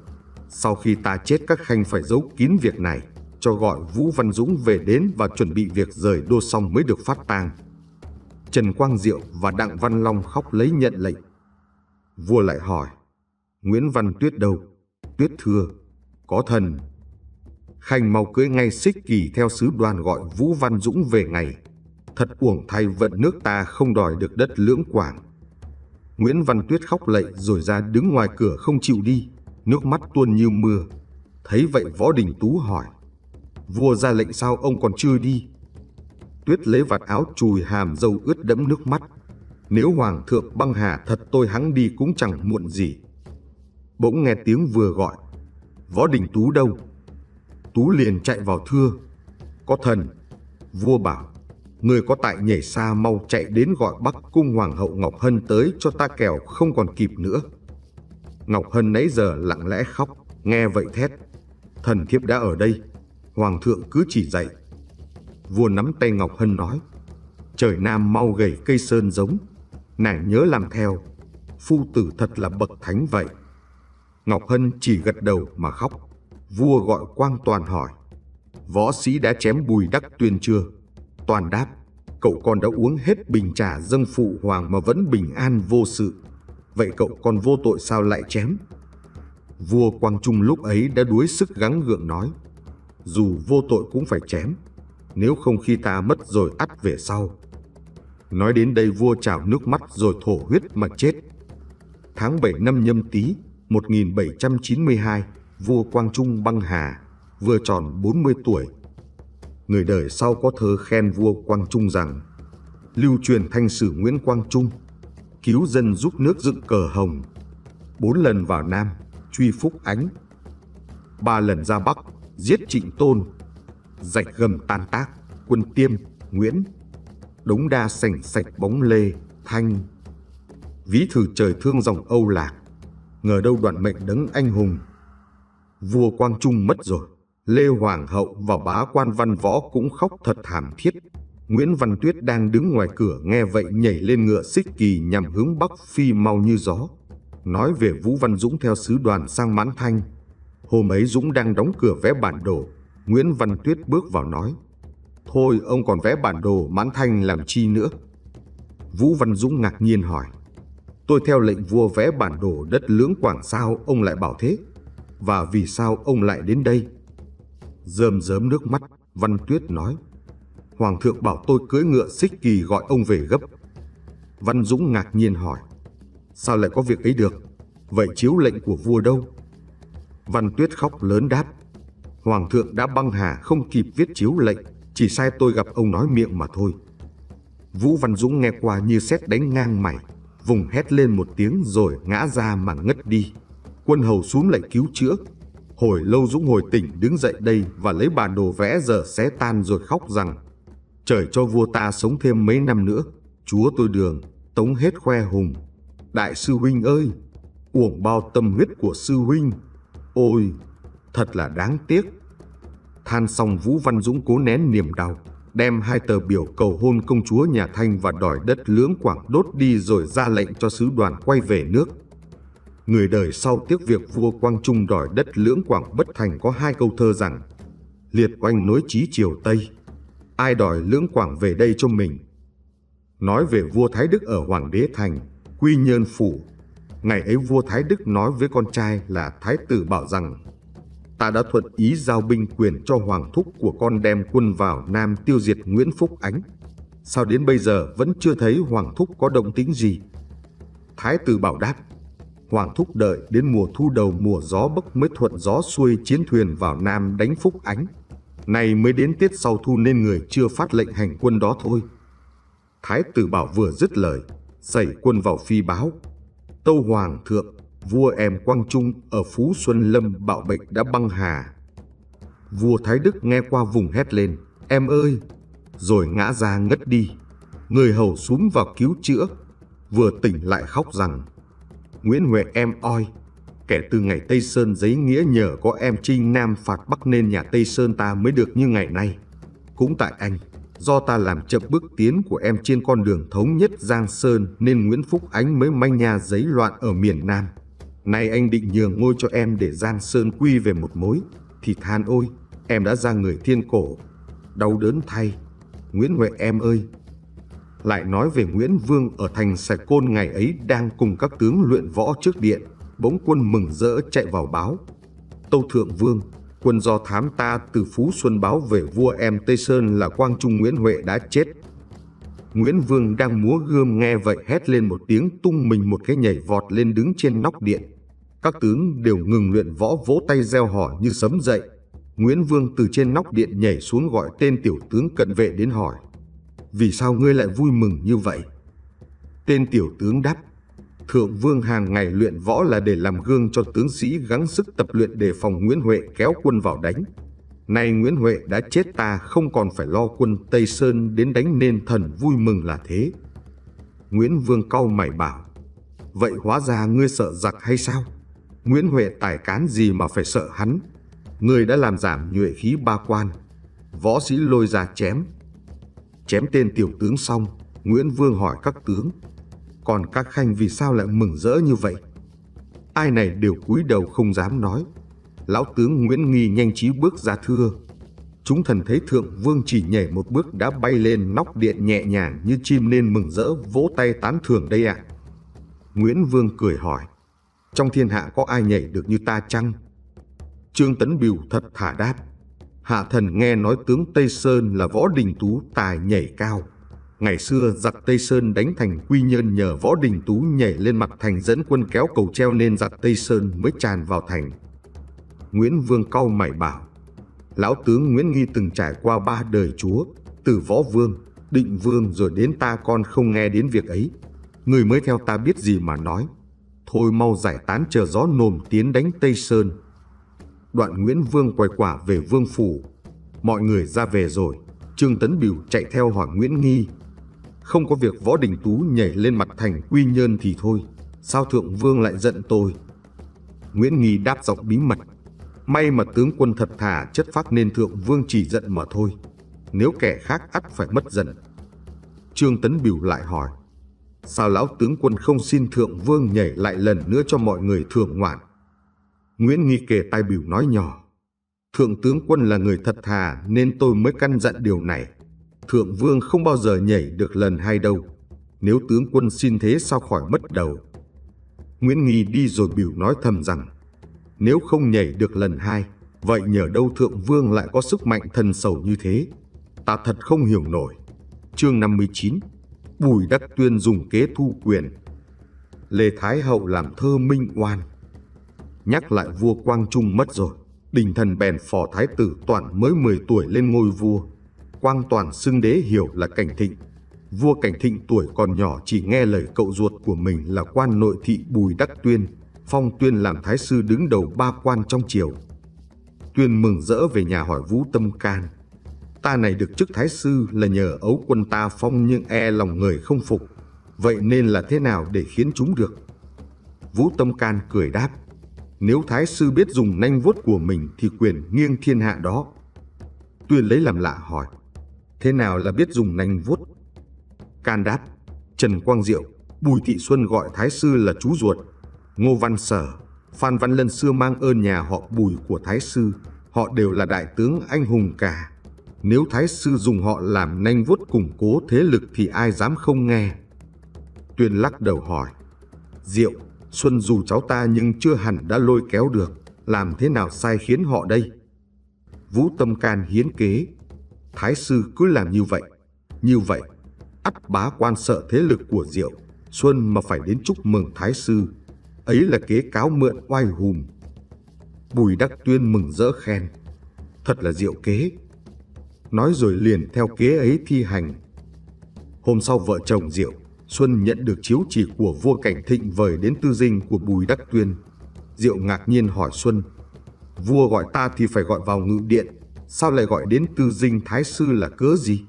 Sau khi ta chết các khanh phải giấu kín việc này, cho gọi Vũ Văn Dũng về đến và chuẩn bị việc rời đô xong mới được phát tang. Trần Quang Diệu và Đặng Văn Long khóc lấy nhận lệnh. Vua lại hỏi, Nguyễn Văn Tuyết đâu? Tuyết thưa, có thần. Khanh mau cưới ngay xích kỳ theo sứ đoàn gọi Vũ Văn Dũng về ngày. Thật uổng thay vận nước ta không đòi được đất lưỡng quảng. Nguyễn Văn Tuyết khóc lệ rồi ra đứng ngoài cửa không chịu đi nước mắt tuôn như mưa. Thấy vậy Võ Đình Tú hỏi, vua ra lệnh sao ông còn chưa đi? Tuyết lấy vạt áo chùi hàm dâu ướt đẫm nước mắt. Nếu Hoàng thượng băng hà thật tôi hắn đi cũng chẳng muộn gì. Bỗng nghe tiếng vừa gọi, Võ Đình Tú đâu? Tú liền chạy vào thưa, có thần. Vua bảo, người có tại nhảy xa mau chạy đến gọi bắc cung hoàng hậu Ngọc Hân tới cho ta kẻo không còn kịp nữa. Ngọc Hân nãy giờ lặng lẽ khóc, nghe vậy thét. Thần thiếp đã ở đây, Hoàng thượng cứ chỉ dạy. Vua nắm tay Ngọc Hân nói, trời Nam mau gầy cây sơn giống, nàng nhớ làm theo, phu tử thật là bậc thánh vậy. Ngọc Hân chỉ gật đầu mà khóc. Vua gọi Quang Toàn hỏi, võ sĩ đã chém bùi đắc tuyên chưa? Toàn đáp, cậu con đã uống hết bình trà dâng phụ hoàng mà vẫn bình an vô sự vậy cậu còn vô tội sao lại chém? Vua Quang Trung lúc ấy đã đuối sức gắng gượng nói, dù vô tội cũng phải chém, nếu không khi ta mất rồi ắt về sau. Nói đến đây vua trào nước mắt rồi thổ huyết mà chết. Tháng 7 năm nhâm tý 1792, vua Quang Trung băng hà, vừa tròn 40 tuổi. Người đời sau có thơ khen vua Quang Trung rằng Lưu truyền thanh sử Nguyễn Quang Trung cứu dân giúp nước dựng cờ hồng. Bốn lần vào Nam, truy Phúc Ánh. Ba lần ra Bắc, giết Trịnh Tôn. Rạch gầm tan tác, quân Tiêm, Nguyễn. Đống đa sảnh sạch bóng lê, Thanh. Ví thử trời thương dòng Âu Lạc. Ngờ đâu đoạn mệnh đấng anh hùng. Vua Quang Trung mất rồi. Lê Hoàng hậu và bá quan văn võ cũng khóc thật thảm thiết Nguyễn Văn Tuyết đang đứng ngoài cửa nghe vậy nhảy lên ngựa xích kỳ nhằm hướng Bắc Phi mau như gió. Nói về Vũ Văn Dũng theo sứ đoàn sang Mãn Thanh. Hôm ấy Dũng đang đóng cửa vẽ bản đồ. Nguyễn Văn Tuyết bước vào nói. Thôi ông còn vẽ bản đồ Mãn Thanh làm chi nữa? Vũ Văn Dũng ngạc nhiên hỏi. Tôi theo lệnh vua vẽ bản đồ đất lưỡng Quảng sao ông lại bảo thế? Và vì sao ông lại đến đây? Dơm dớm nước mắt, Văn Tuyết nói. Hoàng thượng bảo tôi cưỡi ngựa xích kỳ gọi ông về gấp. Văn Dũng ngạc nhiên hỏi, sao lại có việc ấy được? Vậy chiếu lệnh của vua đâu? Văn Tuyết khóc lớn đáp, Hoàng thượng đã băng hà không kịp viết chiếu lệnh, chỉ sai tôi gặp ông nói miệng mà thôi. Vũ Văn Dũng nghe qua như xét đánh ngang mày, vùng hét lên một tiếng rồi ngã ra mà ngất đi. Quân hầu xuống lại cứu chữa. Hồi lâu Dũng hồi tỉnh đứng dậy đây và lấy bản đồ vẽ giờ xé tan rồi khóc rằng trời cho vua ta sống thêm mấy năm nữa. Chúa tôi đường, tống hết khoe hùng. Đại sư huynh ơi, uổng bao tâm huyết của sư huynh. Ôi, thật là đáng tiếc. Than xong Vũ Văn Dũng cố nén niềm đau, đem hai tờ biểu cầu hôn công chúa nhà Thanh và đòi đất lưỡng Quảng đốt đi rồi ra lệnh cho sứ đoàn quay về nước. Người đời sau tiếc việc vua Quang Trung đòi đất lưỡng Quảng bất thành có hai câu thơ rằng Liệt oanh nối trí triều Tây ai đòi lưỡng quảng về đây cho mình. Nói về vua Thái Đức ở Hoàng đế Thành, Quy Nhơn Phủ, ngày ấy vua Thái Đức nói với con trai là Thái Tử bảo rằng ta đã thuận ý giao binh quyền cho Hoàng Thúc của con đem quân vào Nam tiêu diệt Nguyễn Phúc Ánh. Sao đến bây giờ vẫn chưa thấy Hoàng Thúc có động tĩnh gì? Thái tử bảo đáp, Hoàng Thúc đợi đến mùa thu đầu mùa gió bấc mới thuận gió xuôi chiến thuyền vào Nam đánh Phúc Ánh. Nay mới đến tiết sau thu nên người chưa phát lệnh hành quân đó thôi. Thái tử bảo vừa dứt lời, xảy quân vào phi báo. Tâu Hoàng thượng, vua em Quang Trung ở Phú Xuân Lâm bạo bệnh đã băng hà. Vua Thái Đức nghe qua vùng hét lên, em ơi, rồi ngã ra ngất đi. Người hầu xuống vào cứu chữa, vừa tỉnh lại khóc rằng, Nguyễn Huệ em oi, Kể từ ngày Tây Sơn giấy nghĩa nhờ có em Trinh Nam phạt Bắc nên nhà Tây Sơn ta mới được như ngày nay. Cũng tại anh, do ta làm chậm bước tiến của em trên con đường thống nhất Giang Sơn nên Nguyễn Phúc Ánh mới manh nhà giấy loạn ở miền Nam. Nay anh định nhường ngôi cho em để Giang Sơn quy về một mối, thì than ôi, em đã ra người thiên cổ. Đau đớn thay, Nguyễn Huệ em ơi. Lại nói về Nguyễn Vương ở thành Sài Côn ngày ấy đang cùng các tướng luyện võ trước điện bỗng quân mừng rỡ chạy vào báo. Tâu Thượng Vương, quân do thám ta từ Phú Xuân báo về vua em Tây Sơn là Quang Trung Nguyễn Huệ đã chết. Nguyễn Vương đang múa gươm nghe vậy hét lên một tiếng tung mình một cái nhảy vọt lên đứng trên nóc điện. Các tướng đều ngừng luyện võ vỗ tay reo hò như sấm dậy. Nguyễn Vương từ trên nóc điện nhảy xuống gọi tên tiểu tướng cận vệ đến hỏi. Vì sao ngươi lại vui mừng như vậy? Tên tiểu tướng đáp Thượng Vương hàng ngày luyện võ là để làm gương cho tướng sĩ gắng sức tập luyện để phòng Nguyễn Huệ kéo quân vào đánh. Nay Nguyễn Huệ đã chết ta không còn phải lo quân Tây Sơn đến đánh nên thần vui mừng là thế. Nguyễn Vương cau mày bảo, vậy hóa ra ngươi sợ giặc hay sao? Nguyễn Huệ tài cán gì mà phải sợ hắn? Ngươi đã làm giảm nhuệ khí ba quan. Võ sĩ lôi ra chém. Chém tên tiểu tướng xong, Nguyễn Vương hỏi các tướng, còn các khanh vì sao lại mừng rỡ như vậy? Ai này đều cúi đầu không dám nói. Lão tướng Nguyễn Nghi nhanh trí bước ra thưa. Chúng thần thấy thượng vương chỉ nhảy một bước đã bay lên nóc điện nhẹ nhàng như chim nên mừng rỡ vỗ tay tán thưởng đây ạ. À. Nguyễn Vương cười hỏi, trong thiên hạ có ai nhảy được như ta chăng? Trương Tấn Biểu thật thả đáp, hạ thần nghe nói tướng Tây Sơn là võ đình tú tài nhảy cao. Ngày xưa giặc Tây Sơn đánh thành quy nhơn nhờ võ đình tú nhảy lên mặt thành dẫn quân kéo cầu treo nên giặc Tây Sơn mới tràn vào thành. Nguyễn Vương cau mày bảo, Lão tướng Nguyễn Nghi từng trải qua ba đời chúa, từ võ vương, định vương rồi đến ta con không nghe đến việc ấy. Người mới theo ta biết gì mà nói. Thôi mau giải tán chờ gió nồm tiến đánh Tây Sơn. Đoạn Nguyễn Vương quay quả về vương phủ. Mọi người ra về rồi. Trương Tấn Biểu chạy theo hỏi Nguyễn Nghi không có việc Võ Đình Tú nhảy lên mặt thành quy nhơn thì thôi, sao Thượng Vương lại giận tôi? Nguyễn Nghi đáp dọc bí mật. May mà tướng quân thật thà chất phác nên Thượng Vương chỉ giận mà thôi. Nếu kẻ khác ắt phải mất giận. Trương Tấn Biểu lại hỏi. Sao lão tướng quân không xin Thượng Vương nhảy lại lần nữa cho mọi người thưởng ngoạn? Nguyễn Nghi kề tai biểu nói nhỏ. Thượng tướng quân là người thật thà nên tôi mới căn dặn điều này thượng vương không bao giờ nhảy được lần hai đâu. Nếu tướng quân xin thế sao khỏi mất đầu. Nguyễn Nghi đi rồi biểu nói thầm rằng, nếu không nhảy được lần hai, vậy nhờ đâu thượng vương lại có sức mạnh thần sầu như thế. Ta thật không hiểu nổi. Chương 59 Bùi Đắc Tuyên dùng kế thu quyền Lê Thái Hậu làm thơ minh oan Nhắc lại vua Quang Trung mất rồi Đình thần bèn phò thái tử toàn mới 10 tuổi lên ngôi vua Quang Toàn xưng đế hiểu là Cảnh Thịnh. Vua Cảnh Thịnh tuổi còn nhỏ chỉ nghe lời cậu ruột của mình là quan nội thị Bùi Đắc Tuyên, phong Tuyên làm thái sư đứng đầu ba quan trong triều. Tuyên mừng rỡ về nhà hỏi Vũ Tâm Can. Ta này được chức thái sư là nhờ ấu quân ta phong nhưng e lòng người không phục. Vậy nên là thế nào để khiến chúng được? Vũ Tâm Can cười đáp. Nếu thái sư biết dùng nanh vuốt của mình thì quyền nghiêng thiên hạ đó. Tuyên lấy làm lạ hỏi thế nào là biết dùng nành vuốt. Can đáp, Trần Quang Diệu, Bùi Thị Xuân gọi Thái Sư là chú ruột, Ngô Văn Sở, Phan Văn Lân xưa mang ơn nhà họ Bùi của Thái Sư, họ đều là đại tướng anh hùng cả. Nếu Thái Sư dùng họ làm nanh vuốt củng cố thế lực thì ai dám không nghe. Tuyên lắc đầu hỏi, Diệu, Xuân dù cháu ta nhưng chưa hẳn đã lôi kéo được, làm thế nào sai khiến họ đây? Vũ Tâm Can hiến kế, Thái sư cứ làm như vậy, như vậy, ắt bá quan sợ thế lực của Diệu, Xuân mà phải đến chúc mừng Thái sư. Ấy là kế cáo mượn oai hùm. Bùi Đắc Tuyên mừng rỡ khen. Thật là diệu kế. Nói rồi liền theo kế ấy thi hành. Hôm sau vợ chồng Diệu, Xuân nhận được chiếu chỉ của vua Cảnh Thịnh vời đến tư dinh của Bùi Đắc Tuyên. Diệu ngạc nhiên hỏi Xuân, vua gọi ta thì phải gọi vào ngự điện, sao lại gọi đến tư dinh thái sư là cớ gì?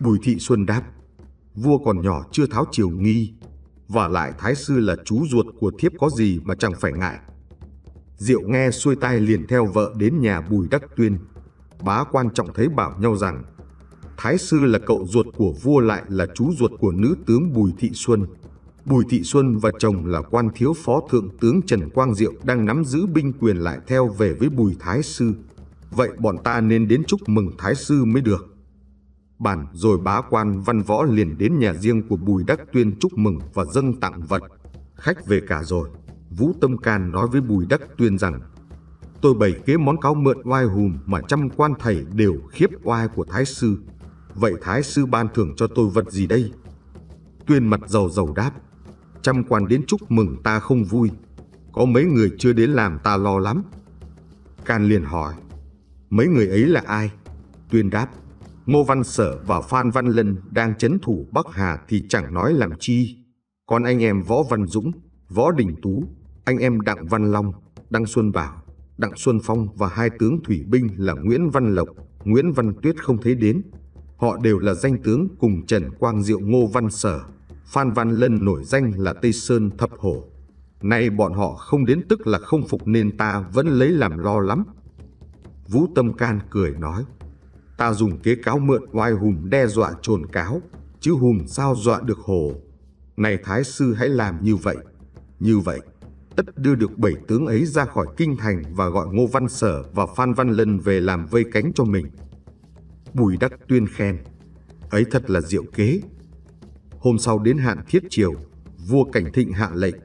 Bùi Thị Xuân đáp, vua còn nhỏ chưa tháo triều nghi, và lại thái sư là chú ruột của thiếp có gì mà chẳng phải ngại. Diệu nghe xuôi tai liền theo vợ đến nhà Bùi Đắc Tuyên. Bá quan trọng thấy bảo nhau rằng, thái sư là cậu ruột của vua lại là chú ruột của nữ tướng Bùi Thị Xuân. Bùi Thị Xuân và chồng là quan thiếu phó thượng tướng Trần Quang Diệu đang nắm giữ binh quyền lại theo về với Bùi Thái Sư vậy bọn ta nên đến chúc mừng Thái Sư mới được. Bản rồi bá quan văn võ liền đến nhà riêng của Bùi Đắc Tuyên chúc mừng và dâng tặng vật. Khách về cả rồi, Vũ Tâm Can nói với Bùi Đắc Tuyên rằng Tôi bày kế món cáo mượn oai hùm mà trăm quan thầy đều khiếp oai của Thái Sư. Vậy Thái Sư ban thưởng cho tôi vật gì đây? Tuyên mặt giàu giàu đáp Trăm quan đến chúc mừng ta không vui Có mấy người chưa đến làm ta lo lắm Can liền hỏi Mấy người ấy là ai? Tuyên đáp, Ngô Văn Sở và Phan Văn Lân đang chấn thủ Bắc Hà thì chẳng nói làm chi. Còn anh em Võ Văn Dũng, Võ Đình Tú, anh em Đặng Văn Long, Đăng Xuân Bảo, Đặng Xuân Phong và hai tướng thủy binh là Nguyễn Văn Lộc, Nguyễn Văn Tuyết không thấy đến. Họ đều là danh tướng cùng Trần Quang Diệu Ngô Văn Sở, Phan Văn Lân nổi danh là Tây Sơn Thập Hổ. Nay bọn họ không đến tức là không phục nên ta vẫn lấy làm lo lắm. Vũ Tâm Can cười nói, ta dùng kế cáo mượn oai hùm đe dọa trồn cáo, chứ hùm sao dọa được hồ. Này Thái Sư hãy làm như vậy, như vậy, tất đưa được bảy tướng ấy ra khỏi kinh thành và gọi Ngô Văn Sở và Phan Văn Lân về làm vây cánh cho mình. Bùi Đắc Tuyên khen, ấy thật là diệu kế. Hôm sau đến hạn thiết triều, vua Cảnh Thịnh hạ lệnh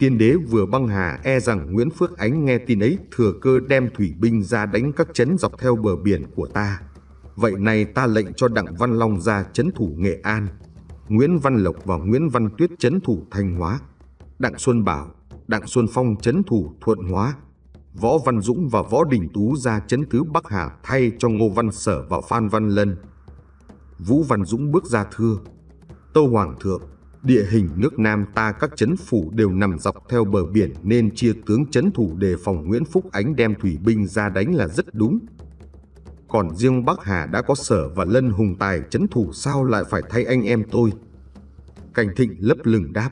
tiên đế vừa băng hà e rằng Nguyễn Phước Ánh nghe tin ấy thừa cơ đem thủy binh ra đánh các chấn dọc theo bờ biển của ta. Vậy này ta lệnh cho Đặng Văn Long ra chấn thủ Nghệ An, Nguyễn Văn Lộc và Nguyễn Văn Tuyết chấn thủ Thanh Hóa, Đặng Xuân Bảo, Đặng Xuân Phong chấn thủ Thuận Hóa, Võ Văn Dũng và Võ Đình Tú ra chấn thứ Bắc Hà thay cho Ngô Văn Sở và Phan Văn Lân. Vũ Văn Dũng bước ra thưa, Tâu Hoàng Thượng, Địa hình nước Nam ta các chấn phủ đều nằm dọc theo bờ biển nên chia tướng chấn thủ đề phòng Nguyễn Phúc Ánh đem thủy binh ra đánh là rất đúng. Còn riêng Bắc Hà đã có sở và lân hùng tài chấn thủ sao lại phải thay anh em tôi? Cảnh thịnh lấp lửng đáp.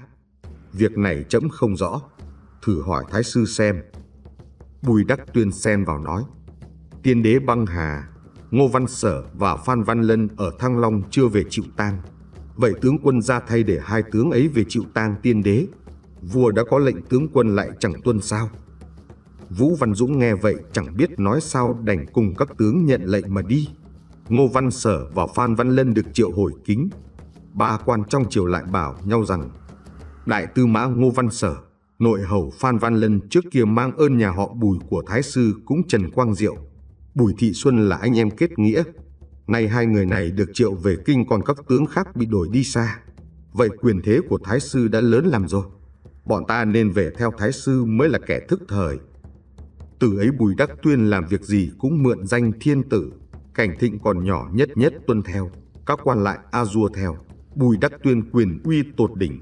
Việc này chấm không rõ. Thử hỏi Thái Sư xem. Bùi Đắc Tuyên xen vào nói. Tiên đế băng hà, Ngô Văn Sở và Phan Văn Lân ở Thăng Long chưa về chịu tang Vậy tướng quân ra thay để hai tướng ấy về chịu tang tiên đế. Vua đã có lệnh tướng quân lại chẳng tuân sao. Vũ Văn Dũng nghe vậy chẳng biết nói sao đành cùng các tướng nhận lệnh mà đi. Ngô Văn Sở và Phan Văn Lân được triệu hồi kính. Ba quan trong triều lại bảo nhau rằng Đại tư mã Ngô Văn Sở, nội hầu Phan Văn Lân trước kia mang ơn nhà họ Bùi của Thái Sư cũng Trần Quang Diệu. Bùi Thị Xuân là anh em kết nghĩa, Nay hai người này được triệu về kinh còn các tướng khác bị đổi đi xa. Vậy quyền thế của Thái Sư đã lớn làm rồi. Bọn ta nên về theo Thái Sư mới là kẻ thức thời. Từ ấy Bùi Đắc Tuyên làm việc gì cũng mượn danh thiên tử. Cảnh thịnh còn nhỏ nhất nhất tuân theo. Các quan lại a dua theo. Bùi Đắc Tuyên quyền uy tột đỉnh.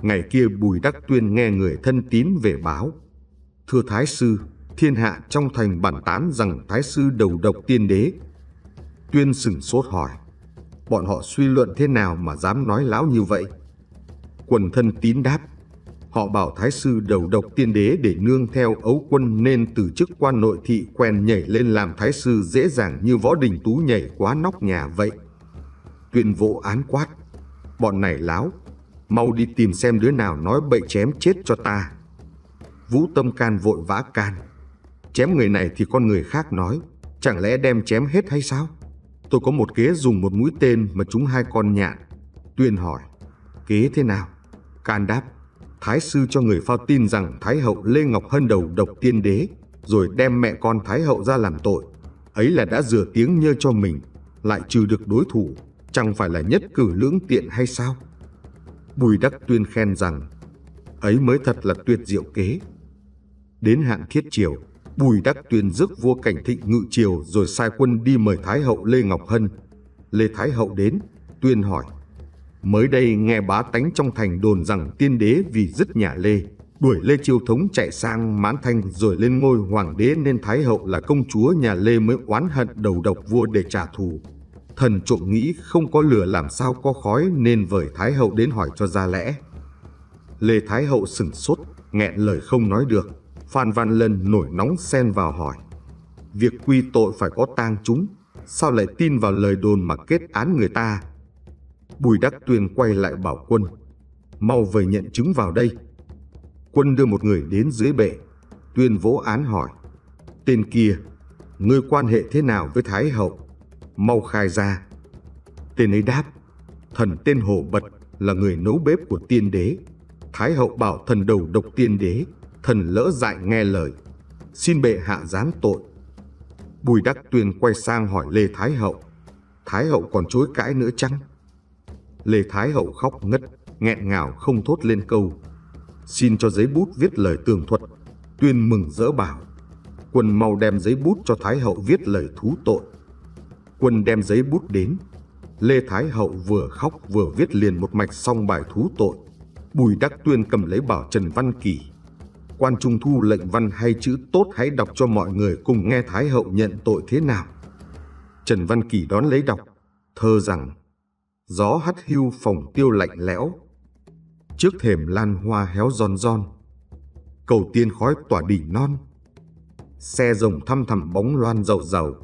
Ngày kia Bùi Đắc Tuyên nghe người thân tín về báo. Thưa Thái Sư, thiên hạ trong thành bản tán rằng Thái Sư đầu độc tiên đế Tuyên sừng sốt hỏi, bọn họ suy luận thế nào mà dám nói lão như vậy? Quần thân tín đáp, họ bảo thái sư đầu độc tiên đế để nương theo ấu quân nên từ chức quan nội thị quen nhảy lên làm thái sư dễ dàng như võ đình tú nhảy quá nóc nhà vậy. Tuyên vỗ án quát, bọn này láo, mau đi tìm xem đứa nào nói bậy chém chết cho ta. Vũ tâm can vội vã can, chém người này thì con người khác nói, chẳng lẽ đem chém hết hay sao? Tôi có một kế dùng một mũi tên mà chúng hai con nhạn. Tuyên hỏi, kế thế nào? Can đáp, Thái sư cho người phao tin rằng Thái hậu Lê Ngọc Hân đầu độc tiên đế, rồi đem mẹ con Thái hậu ra làm tội. Ấy là đã rửa tiếng nhơ cho mình, lại trừ được đối thủ, chẳng phải là nhất cử lưỡng tiện hay sao? Bùi Đắc Tuyên khen rằng, ấy mới thật là tuyệt diệu kế. Đến hạng thiết triều, Bùi Đắc Tuyên rước vua Cảnh Thịnh ngự triều rồi sai quân đi mời Thái hậu Lê Ngọc Hân. Lê Thái hậu đến, Tuyên hỏi: "Mới đây nghe bá tánh trong thành đồn rằng tiên đế vì dứt nhà Lê, đuổi Lê Chiêu Thống chạy sang Mãn Thanh rồi lên ngôi hoàng đế nên Thái hậu là công chúa nhà Lê mới oán hận đầu độc vua để trả thù." Thần trộm nghĩ không có lửa làm sao có khói nên vời Thái hậu đến hỏi cho ra lẽ. Lê Thái hậu sửng sốt, nghẹn lời không nói được. Phan Văn Lân nổi nóng xen vào hỏi. Việc quy tội phải có tang chúng, sao lại tin vào lời đồn mà kết án người ta? Bùi Đắc Tuyên quay lại bảo quân, mau về nhận chứng vào đây. Quân đưa một người đến dưới bệ, Tuyên vỗ án hỏi, tên kia, ngươi quan hệ thế nào với Thái Hậu? Mau khai ra. Tên ấy đáp, thần tên Hổ Bật là người nấu bếp của tiên đế. Thái Hậu bảo thần đầu độc tiên đế thần lỡ dại nghe lời, xin bệ hạ giáng tội. Bùi Đắc Tuyên quay sang hỏi Lê Thái Hậu, Thái Hậu còn chối cãi nữa chăng? Lê Thái Hậu khóc ngất, nghẹn ngào không thốt lên câu. Xin cho giấy bút viết lời tường thuật, Tuyên mừng dỡ bảo. Quân mau đem giấy bút cho Thái Hậu viết lời thú tội. Quân đem giấy bút đến, Lê Thái Hậu vừa khóc vừa viết liền một mạch xong bài thú tội. Bùi Đắc Tuyên cầm lấy bảo Trần Văn Kỳ, quan trung thu lệnh văn hay chữ tốt hãy đọc cho mọi người cùng nghe Thái Hậu nhận tội thế nào. Trần Văn Kỳ đón lấy đọc, thơ rằng Gió hắt hưu phòng tiêu lạnh lẽo, trước thềm lan hoa héo giòn giòn. Cầu tiên khói tỏa đỉnh non, xe rồng thăm thẳm bóng loan dầu dầu.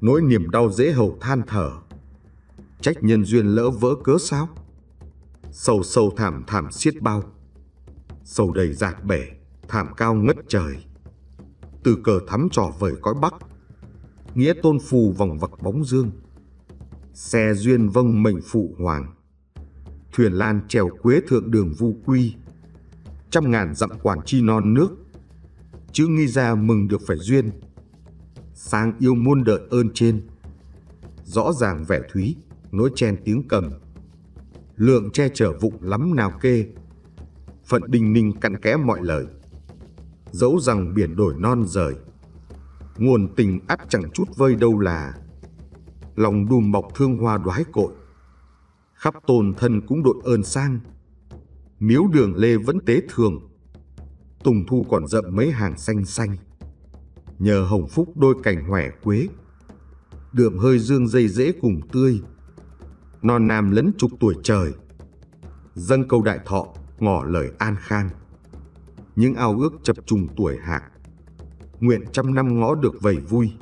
Nỗi niềm đau dễ hầu than thở, trách nhân duyên lỡ vỡ cớ sao? Sầu sầu thảm thảm xiết bao sầu đầy dạt bể, thảm cao ngất trời. Từ cờ thắm trò vời cõi Bắc, nghĩa tôn phù vòng vật bóng dương. Xe duyên vâng mệnh phụ hoàng, thuyền lan trèo quế thượng đường vu quy, trăm ngàn dặm quản chi non nước. Chữ nghi ra mừng được phải duyên, sang yêu muôn đợi ơn trên. Rõ ràng vẻ thúy, nối chen tiếng cầm. Lượng che chở vụng lắm nào kê, phận đinh ninh cặn kẽ mọi lời. Dẫu rằng biển đổi non rời, nguồn tình ắt chẳng chút vơi đâu là, lòng đùm mọc thương hoa đoái cội, khắp tôn thân cũng đội ơn sang, miếu đường lê vẫn tế thường, tùng thu còn rậm mấy hàng xanh xanh, nhờ hồng phúc đôi cành hoẻ quế, đượm hơi dương dây dễ cùng tươi, non nam lấn chục tuổi trời, dâng câu đại thọ ngỏ lời an khang. Những ao ước chập trùng tuổi hạc, nguyện trăm năm ngõ được vầy vui,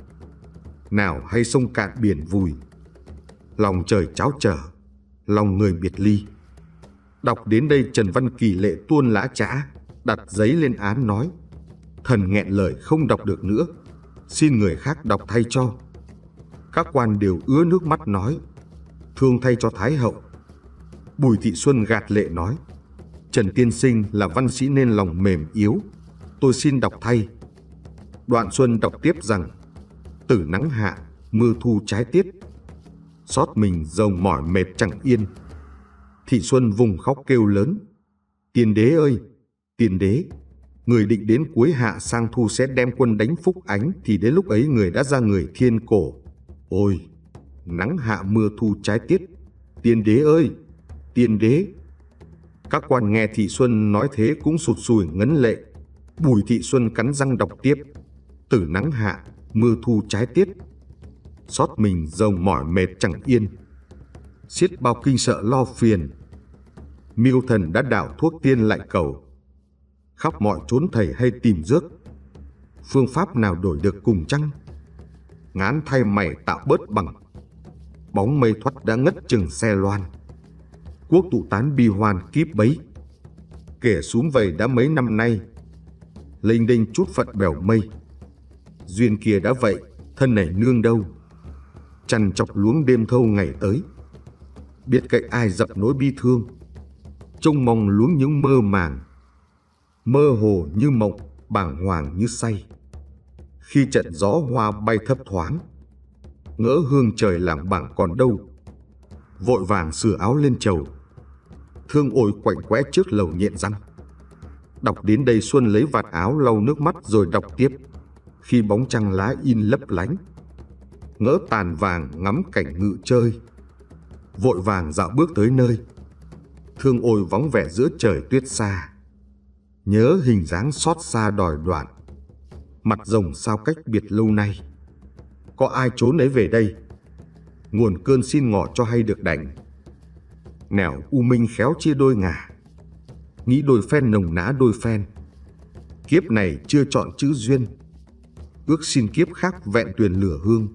nào hay sông cạn biển vùi, lòng trời cháo trở, lòng người biệt ly. Đọc đến đây Trần Văn Kỳ lệ tuôn lã trã, đặt giấy lên án nói, thần nghẹn lời không đọc được nữa, xin người khác đọc thay cho. Các quan đều ứa nước mắt nói, thương thay cho Thái Hậu. Bùi Thị Xuân gạt lệ nói, Trần Tiên Sinh là văn sĩ nên lòng mềm yếu. Tôi xin đọc thay. Đoạn Xuân đọc tiếp rằng, tử nắng hạ, mưa thu trái tiết, xót mình dầu mỏi mệt chẳng yên. Thị Xuân vùng khóc kêu lớn, Tiên đế ơi, tiên đế, người định đến cuối hạ sang thu sẽ đem quân đánh phúc ánh thì đến lúc ấy người đã ra người thiên cổ. Ôi, nắng hạ mưa thu trái tiết, tiên đế ơi, tiên đế các quan nghe Thị Xuân nói thế cũng sụt sùi ngấn lệ. Bùi Thị Xuân cắn răng đọc tiếp. Từ nắng hạ, mưa thu trái tiết. Xót mình rồng mỏi mệt chẳng yên. Xiết bao kinh sợ lo phiền. Miêu thần đã đảo thuốc tiên lại cầu. Khắp mọi trốn thầy hay tìm rước. Phương pháp nào đổi được cùng chăng? Ngán thay mày tạo bớt bằng. Bóng mây thoát đã ngất chừng xe loan quốc tụ tán bi hoan kiếp bấy. Kể xuống vầy đã mấy năm nay, linh đinh chút phận bẻo mây. Duyên kia đã vậy, thân này nương đâu. Chằn chọc luống đêm thâu ngày tới. Biết cậy ai dập nỗi bi thương. Trông mong luống những mơ màng. Mơ hồ như mộng, bảng hoàng như say. Khi trận gió hoa bay thấp thoáng, ngỡ hương trời làng bảng còn đâu. Vội vàng sửa áo lên chầu thương ôi quạnh quẽ trước lầu nhện răng. Đọc đến đây Xuân lấy vạt áo lau nước mắt rồi đọc tiếp. Khi bóng trăng lá in lấp lánh, ngỡ tàn vàng ngắm cảnh ngự chơi. Vội vàng dạo bước tới nơi, thương ôi vắng vẻ giữa trời tuyết xa. Nhớ hình dáng xót xa đòi đoạn, mặt rồng sao cách biệt lâu nay. Có ai trốn ấy về đây? Nguồn cơn xin ngỏ cho hay được đành nẻo u minh khéo chia đôi ngả nghĩ đôi phen nồng ná đôi phen kiếp này chưa chọn chữ duyên ước xin kiếp khác vẹn tuyền lửa hương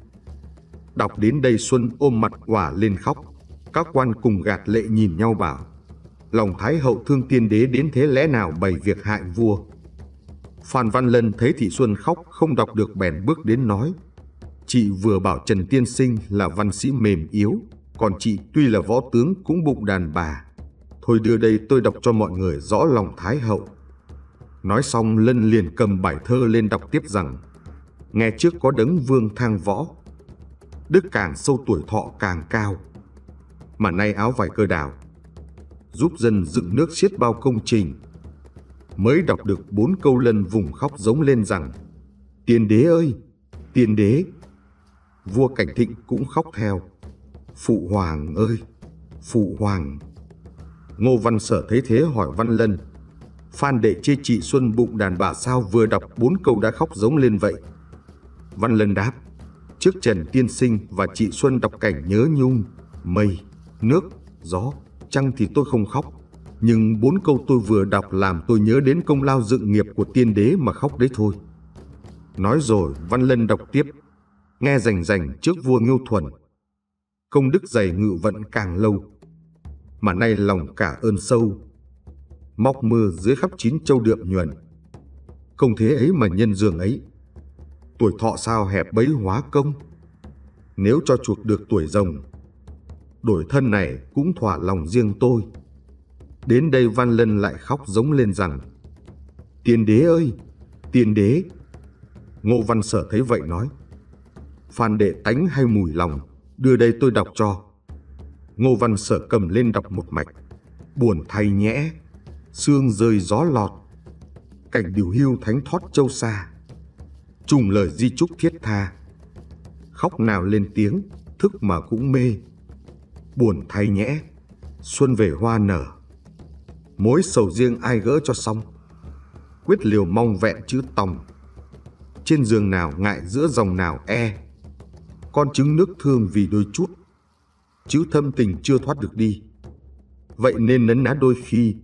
đọc đến đây xuân ôm mặt quả lên khóc các quan cùng gạt lệ nhìn nhau bảo lòng thái hậu thương tiên đế đến thế lẽ nào bày việc hại vua phan văn lân thấy thị xuân khóc không đọc được bèn bước đến nói chị vừa bảo trần tiên sinh là văn sĩ mềm yếu còn chị tuy là võ tướng cũng bụng đàn bà. Thôi đưa đây tôi đọc cho mọi người rõ lòng Thái Hậu. Nói xong Lân liền cầm bài thơ lên đọc tiếp rằng Nghe trước có đấng vương thang võ Đức càng sâu tuổi thọ càng cao Mà nay áo vải cơ đào Giúp dân dựng nước xiết bao công trình Mới đọc được bốn câu lân vùng khóc giống lên rằng Tiền đế ơi, tiền đế Vua Cảnh Thịnh cũng khóc theo Phụ hoàng ơi, phụ hoàng. Ngô Văn Sở thấy thế hỏi Văn Lân. Phan đệ chê chị Xuân bụng đàn bà sao vừa đọc bốn câu đã khóc giống lên vậy. Văn Lân đáp. Trước Trần Tiên Sinh và chị Xuân đọc cảnh nhớ nhung, mây, nước, gió, trăng thì tôi không khóc. Nhưng bốn câu tôi vừa đọc làm tôi nhớ đến công lao dựng nghiệp của tiên đế mà khóc đấy thôi. Nói rồi Văn Lân đọc tiếp Nghe rành rành trước vua Ngưu Thuần công đức dày ngự vận càng lâu. Mà nay lòng cả ơn sâu, móc mưa dưới khắp chín châu đượm nhuần. Không thế ấy mà nhân dường ấy, tuổi thọ sao hẹp bấy hóa công. Nếu cho chuộc được tuổi rồng, đổi thân này cũng thỏa lòng riêng tôi. Đến đây Văn Lân lại khóc giống lên rằng, Tiên đế ơi, tiên đế! Ngộ Văn Sở thấy vậy nói, Phan đệ tánh hay mùi lòng, đưa đây tôi đọc cho. Ngô Văn Sở cầm lên đọc một mạch. Buồn thay nhẽ, xương rơi gió lọt. Cảnh điều hưu thánh thoát châu xa. Trùng lời di trúc thiết tha. Khóc nào lên tiếng, thức mà cũng mê. Buồn thay nhẽ, xuân về hoa nở. Mối sầu riêng ai gỡ cho xong. Quyết liều mong vẹn chữ tòng. Trên giường nào ngại giữa dòng nào e con chứng nước thương vì đôi chút, chữ thâm tình chưa thoát được đi. Vậy nên nấn ná đôi khi,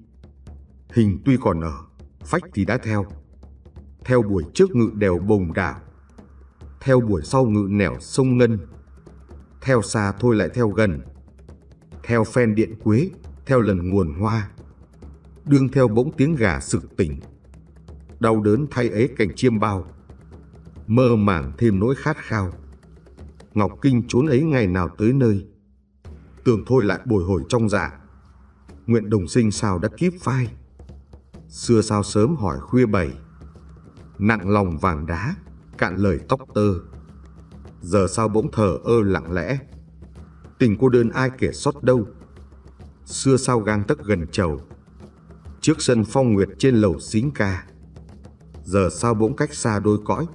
hình tuy còn ở, phách thì đã theo. Theo buổi trước ngự đèo bồng đảo, theo buổi sau ngự nẻo sông Ngân, theo xa thôi lại theo gần, theo phen điện quế, theo lần nguồn hoa, đương theo bỗng tiếng gà sực tỉnh, đau đớn thay ấy cảnh chiêm bao, mơ màng thêm nỗi khát khao. Ngọc Kinh chốn ấy ngày nào tới nơi. Tường Thôi lại bồi hồi trong dạ. Nguyện đồng sinh sao đã kiếp phai. Xưa sao sớm hỏi khuya bảy. Nặng lòng vàng đá, cạn lời tóc tơ. Giờ sao bỗng thở ơ lặng lẽ. Tình cô đơn ai kể sót đâu. Xưa sao gang tấc gần chầu. Trước sân phong nguyệt trên lầu xính ca. Giờ sao bỗng cách xa đôi cõi.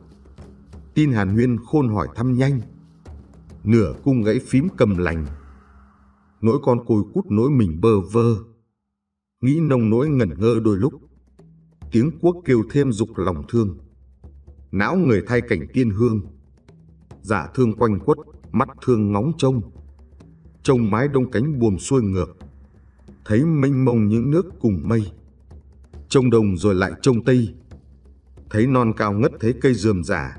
Tin Hàn Huyên khôn hỏi thăm nhanh nửa cung gãy phím cầm lành. Nỗi con côi cút nỗi mình bơ vơ, nghĩ nông nỗi ngẩn ngơ đôi lúc. Tiếng quốc kêu thêm dục lòng thương, não người thay cảnh tiên hương. Giả dạ thương quanh quất, mắt thương ngóng trông, trông mái đông cánh buồm xuôi ngược. Thấy mênh mông những nước cùng mây, trông đồng rồi lại trông tây. Thấy non cao ngất thấy cây dườm giả,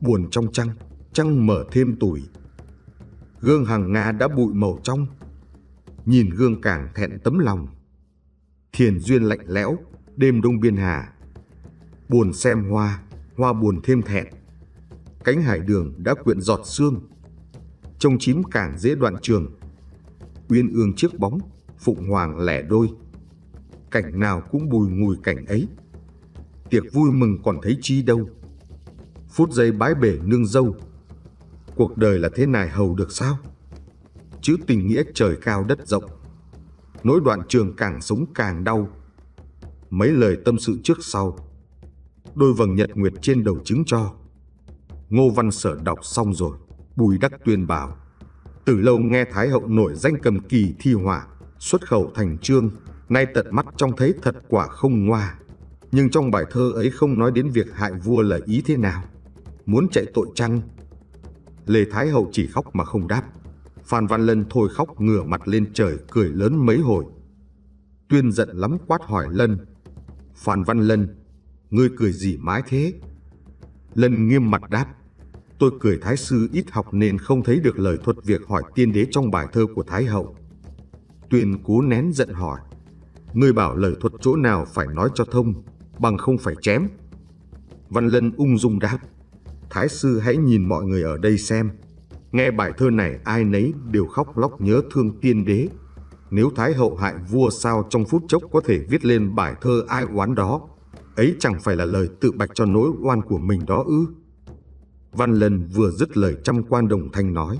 buồn trong trăng trăng mở thêm tuổi. Gương hàng ngà đã bụi màu trong, nhìn gương càng thẹn tấm lòng. Thiền duyên lạnh lẽo, đêm đông biên hà. Buồn xem hoa, hoa buồn thêm thẹn. Cánh hải đường đã quyện giọt sương. Trông chím càng dễ đoạn trường. Uyên ương chiếc bóng, phụng hoàng lẻ đôi. Cảnh nào cũng bùi ngùi cảnh ấy. Tiệc vui mừng còn thấy chi đâu. Phút giây bái bể nương dâu, cuộc đời là thế này hầu được sao? Chứ tình nghĩa trời cao đất rộng, nỗi đoạn trường càng sống càng đau. Mấy lời tâm sự trước sau, đôi vầng nhật nguyệt trên đầu chứng cho. Ngô Văn Sở đọc xong rồi, Bùi Đắc Tuyên bảo. Từ lâu nghe Thái Hậu nổi danh cầm kỳ thi hỏa, xuất khẩu thành trương, nay tận mắt trông thấy thật quả không ngoa. Nhưng trong bài thơ ấy không nói đến việc hại vua là ý thế nào. Muốn chạy tội chăng Lê Thái Hậu chỉ khóc mà không đáp. Phan Văn Lân thôi khóc ngửa mặt lên trời cười lớn mấy hồi. Tuyên giận lắm quát hỏi Lân. Phan Văn Lân, ngươi cười gì mãi thế? Lân nghiêm mặt đáp. Tôi cười Thái Sư ít học nên không thấy được lời thuật việc hỏi tiên đế trong bài thơ của Thái Hậu. Tuyên cố nén giận hỏi. Ngươi bảo lời thuật chỗ nào phải nói cho thông, bằng không phải chém. Văn Lân ung dung đáp Thái sư hãy nhìn mọi người ở đây xem. Nghe bài thơ này ai nấy đều khóc lóc nhớ thương tiên đế. Nếu Thái hậu hại vua sao trong phút chốc có thể viết lên bài thơ ai oán đó. Ấy chẳng phải là lời tự bạch cho nỗi oan của mình đó ư. Văn Lân vừa dứt lời trăm quan đồng thanh nói.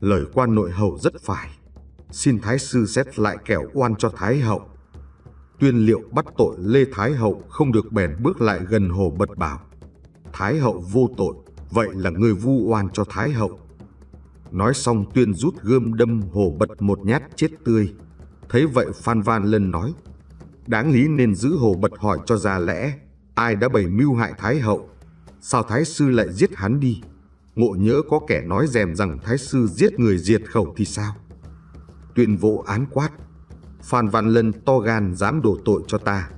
Lời quan nội hậu rất phải. Xin Thái sư xét lại kẻo oan cho Thái hậu tuyên liệu bắt tội Lê Thái Hậu không được bèn bước lại gần hồ bật bảo. Thái hậu vô tội, vậy là người vu oan cho Thái hậu. Nói xong tuyên rút gươm đâm hồ bật một nhát chết tươi. Thấy vậy Phan Van Lân nói, đáng lý nên giữ hồ bật hỏi cho ra lẽ, ai đã bày mưu hại Thái hậu, sao Thái sư lại giết hắn đi? Ngộ nhỡ có kẻ nói dèm rằng Thái sư giết người diệt khẩu thì sao? Tuyên vỗ án quát, Phan Văn Lân to gan dám đổ tội cho ta.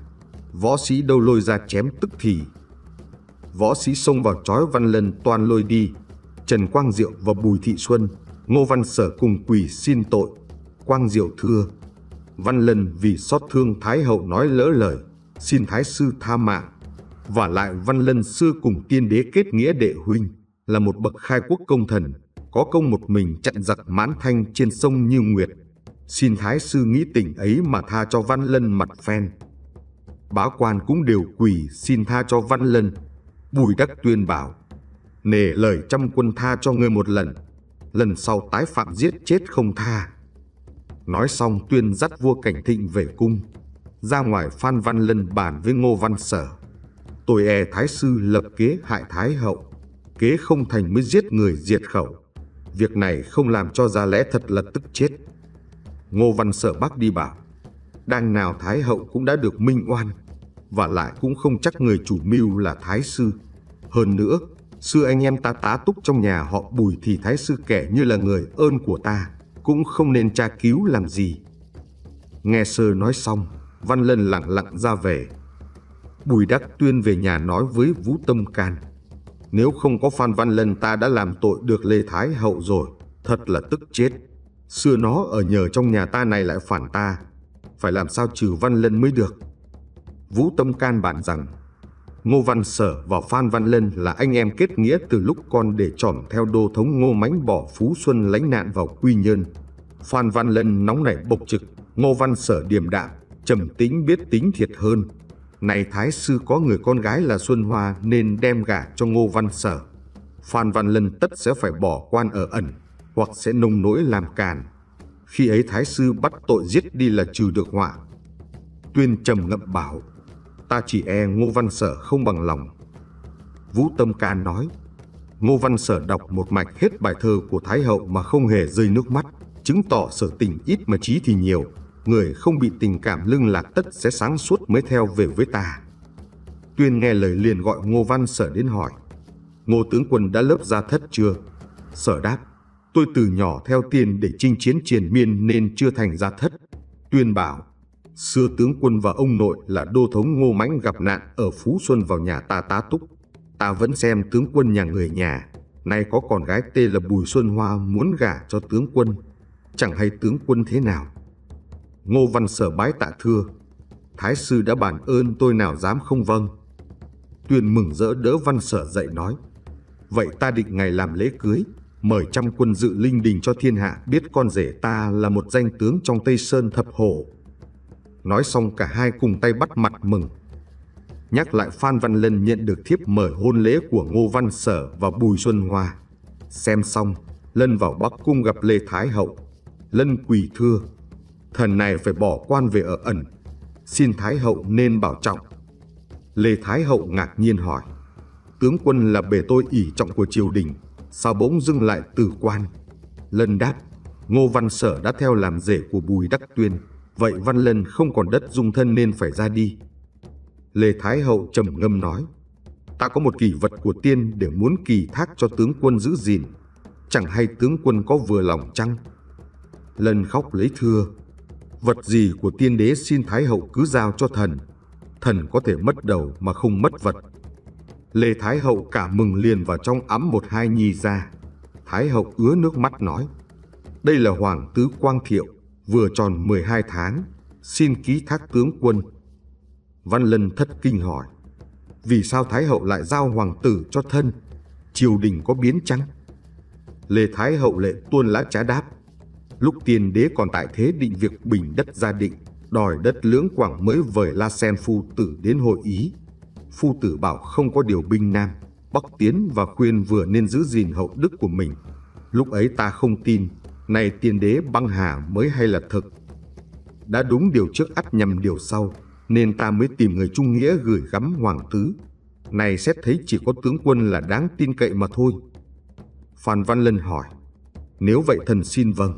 Võ sĩ đâu lôi ra chém tức thì võ sĩ xông vào trói Văn Lân toàn lôi đi. Trần Quang Diệu và Bùi Thị Xuân, Ngô Văn Sở cùng quỳ xin tội. Quang Diệu thưa, Văn Lân vì xót thương Thái Hậu nói lỡ lời, xin Thái Sư tha mạng. Và lại Văn Lân xưa cùng tiên đế kết nghĩa đệ huynh, là một bậc khai quốc công thần, có công một mình chặn giặc mãn thanh trên sông Như Nguyệt. Xin Thái Sư nghĩ tình ấy mà tha cho Văn Lân mặt phen. Báo quan cũng đều quỳ xin tha cho Văn Lân, Bùi Đắc Tuyên bảo, nể lời trăm quân tha cho ngươi một lần, lần sau tái phạm giết chết không tha. Nói xong Tuyên dắt vua Cảnh Thịnh về cung, ra ngoài Phan Văn Lân bàn với Ngô Văn Sở. Tôi e Thái Sư lập kế hại Thái Hậu, kế không thành mới giết người diệt khẩu. Việc này không làm cho ra lẽ thật là tức chết. Ngô Văn Sở bác đi bảo, đang nào Thái Hậu cũng đã được minh oan, và lại cũng không chắc người chủ mưu là thái sư. Hơn nữa, xưa anh em ta tá túc trong nhà họ bùi thì thái sư kẻ như là người ơn của ta, cũng không nên tra cứu làm gì. Nghe sơ nói xong, Văn Lân lặng lặng ra về. Bùi Đắc Tuyên về nhà nói với Vũ Tâm Can. Nếu không có Phan Văn Lân ta đã làm tội được Lê Thái Hậu rồi, thật là tức chết. Xưa nó ở nhờ trong nhà ta này lại phản ta, phải làm sao trừ Văn Lân mới được. Vũ Tâm can bản rằng Ngô Văn Sở và Phan Văn Lân là anh em kết nghĩa từ lúc con để trỏm theo đô thống Ngô Mánh bỏ Phú Xuân lánh nạn vào Quy Nhơn. Phan Văn Lân nóng nảy bộc trực, Ngô Văn Sở điềm đạm, trầm tính biết tính thiệt hơn. Này Thái Sư có người con gái là Xuân Hoa nên đem gả cho Ngô Văn Sở. Phan Văn Lân tất sẽ phải bỏ quan ở ẩn, hoặc sẽ nông nỗi làm càn. Khi ấy Thái Sư bắt tội giết đi là trừ được họa. Tuyên trầm ngậm bảo, ta chỉ e Ngô Văn Sở không bằng lòng. Vũ Tâm Can nói, Ngô Văn Sở đọc một mạch hết bài thơ của Thái Hậu mà không hề rơi nước mắt, chứng tỏ sở tình ít mà trí thì nhiều, người không bị tình cảm lưng lạc tất sẽ sáng suốt mới theo về với ta. Tuyên nghe lời liền gọi Ngô Văn Sở đến hỏi, Ngô tướng quân đã lớp ra thất chưa? Sở đáp, tôi từ nhỏ theo tiền để chinh chiến triền miên nên chưa thành ra thất. Tuyên bảo, Xưa tướng quân và ông nội là đô thống Ngô Mãnh gặp nạn ở Phú Xuân vào nhà ta tá túc. Ta vẫn xem tướng quân nhà người nhà. Nay có con gái tên là Bùi Xuân Hoa muốn gả cho tướng quân. Chẳng hay tướng quân thế nào. Ngô Văn Sở bái tạ thưa. Thái sư đã bản ơn tôi nào dám không vâng. Tuyên mừng rỡ đỡ Văn Sở dậy nói. Vậy ta định ngày làm lễ cưới, mời trăm quân dự linh đình cho thiên hạ biết con rể ta là một danh tướng trong Tây Sơn thập hổ Nói xong cả hai cùng tay bắt mặt mừng. Nhắc lại Phan Văn Lân nhận được thiếp mời hôn lễ của Ngô Văn Sở và Bùi Xuân Hoa. Xem xong, Lân vào Bắc Cung gặp Lê Thái Hậu. Lân quỳ thưa, thần này phải bỏ quan về ở ẩn, xin Thái Hậu nên bảo trọng. Lê Thái Hậu ngạc nhiên hỏi, tướng quân là bề tôi ỷ trọng của triều đình, sao bỗng dưng lại từ quan? Lân đáp, Ngô Văn Sở đã theo làm rể của Bùi Đắc Tuyên, vậy Văn Lân không còn đất dung thân nên phải ra đi. Lê Thái Hậu trầm ngâm nói, ta có một kỳ vật của tiên để muốn kỳ thác cho tướng quân giữ gìn, chẳng hay tướng quân có vừa lòng chăng? Lân khóc lấy thưa, vật gì của tiên đế xin Thái Hậu cứ giao cho thần, thần có thể mất đầu mà không mất vật. Lê Thái Hậu cả mừng liền vào trong ấm một hai nhi ra. Thái Hậu ứa nước mắt nói, đây là Hoàng tứ Quang Thiệu, vừa tròn 12 tháng, xin ký thác tướng quân. Văn Lân thất kinh hỏi, vì sao Thái Hậu lại giao hoàng tử cho thân? Triều đình có biến chăng? Lê Thái Hậu lệ tuôn lá trá đáp, lúc tiền đế còn tại thế định việc bình đất gia định, đòi đất lưỡng quảng mới vời La Sen phu tử đến hội ý. Phu tử bảo không có điều binh nam, bắc tiến và khuyên vừa nên giữ gìn hậu đức của mình. Lúc ấy ta không tin, nay tiên đế băng hà mới hay là thực. Đã đúng điều trước ắt nhầm điều sau, nên ta mới tìm người trung nghĩa gửi gắm hoàng tứ. Này xét thấy chỉ có tướng quân là đáng tin cậy mà thôi. Phan Văn Lân hỏi, nếu vậy thần xin vâng.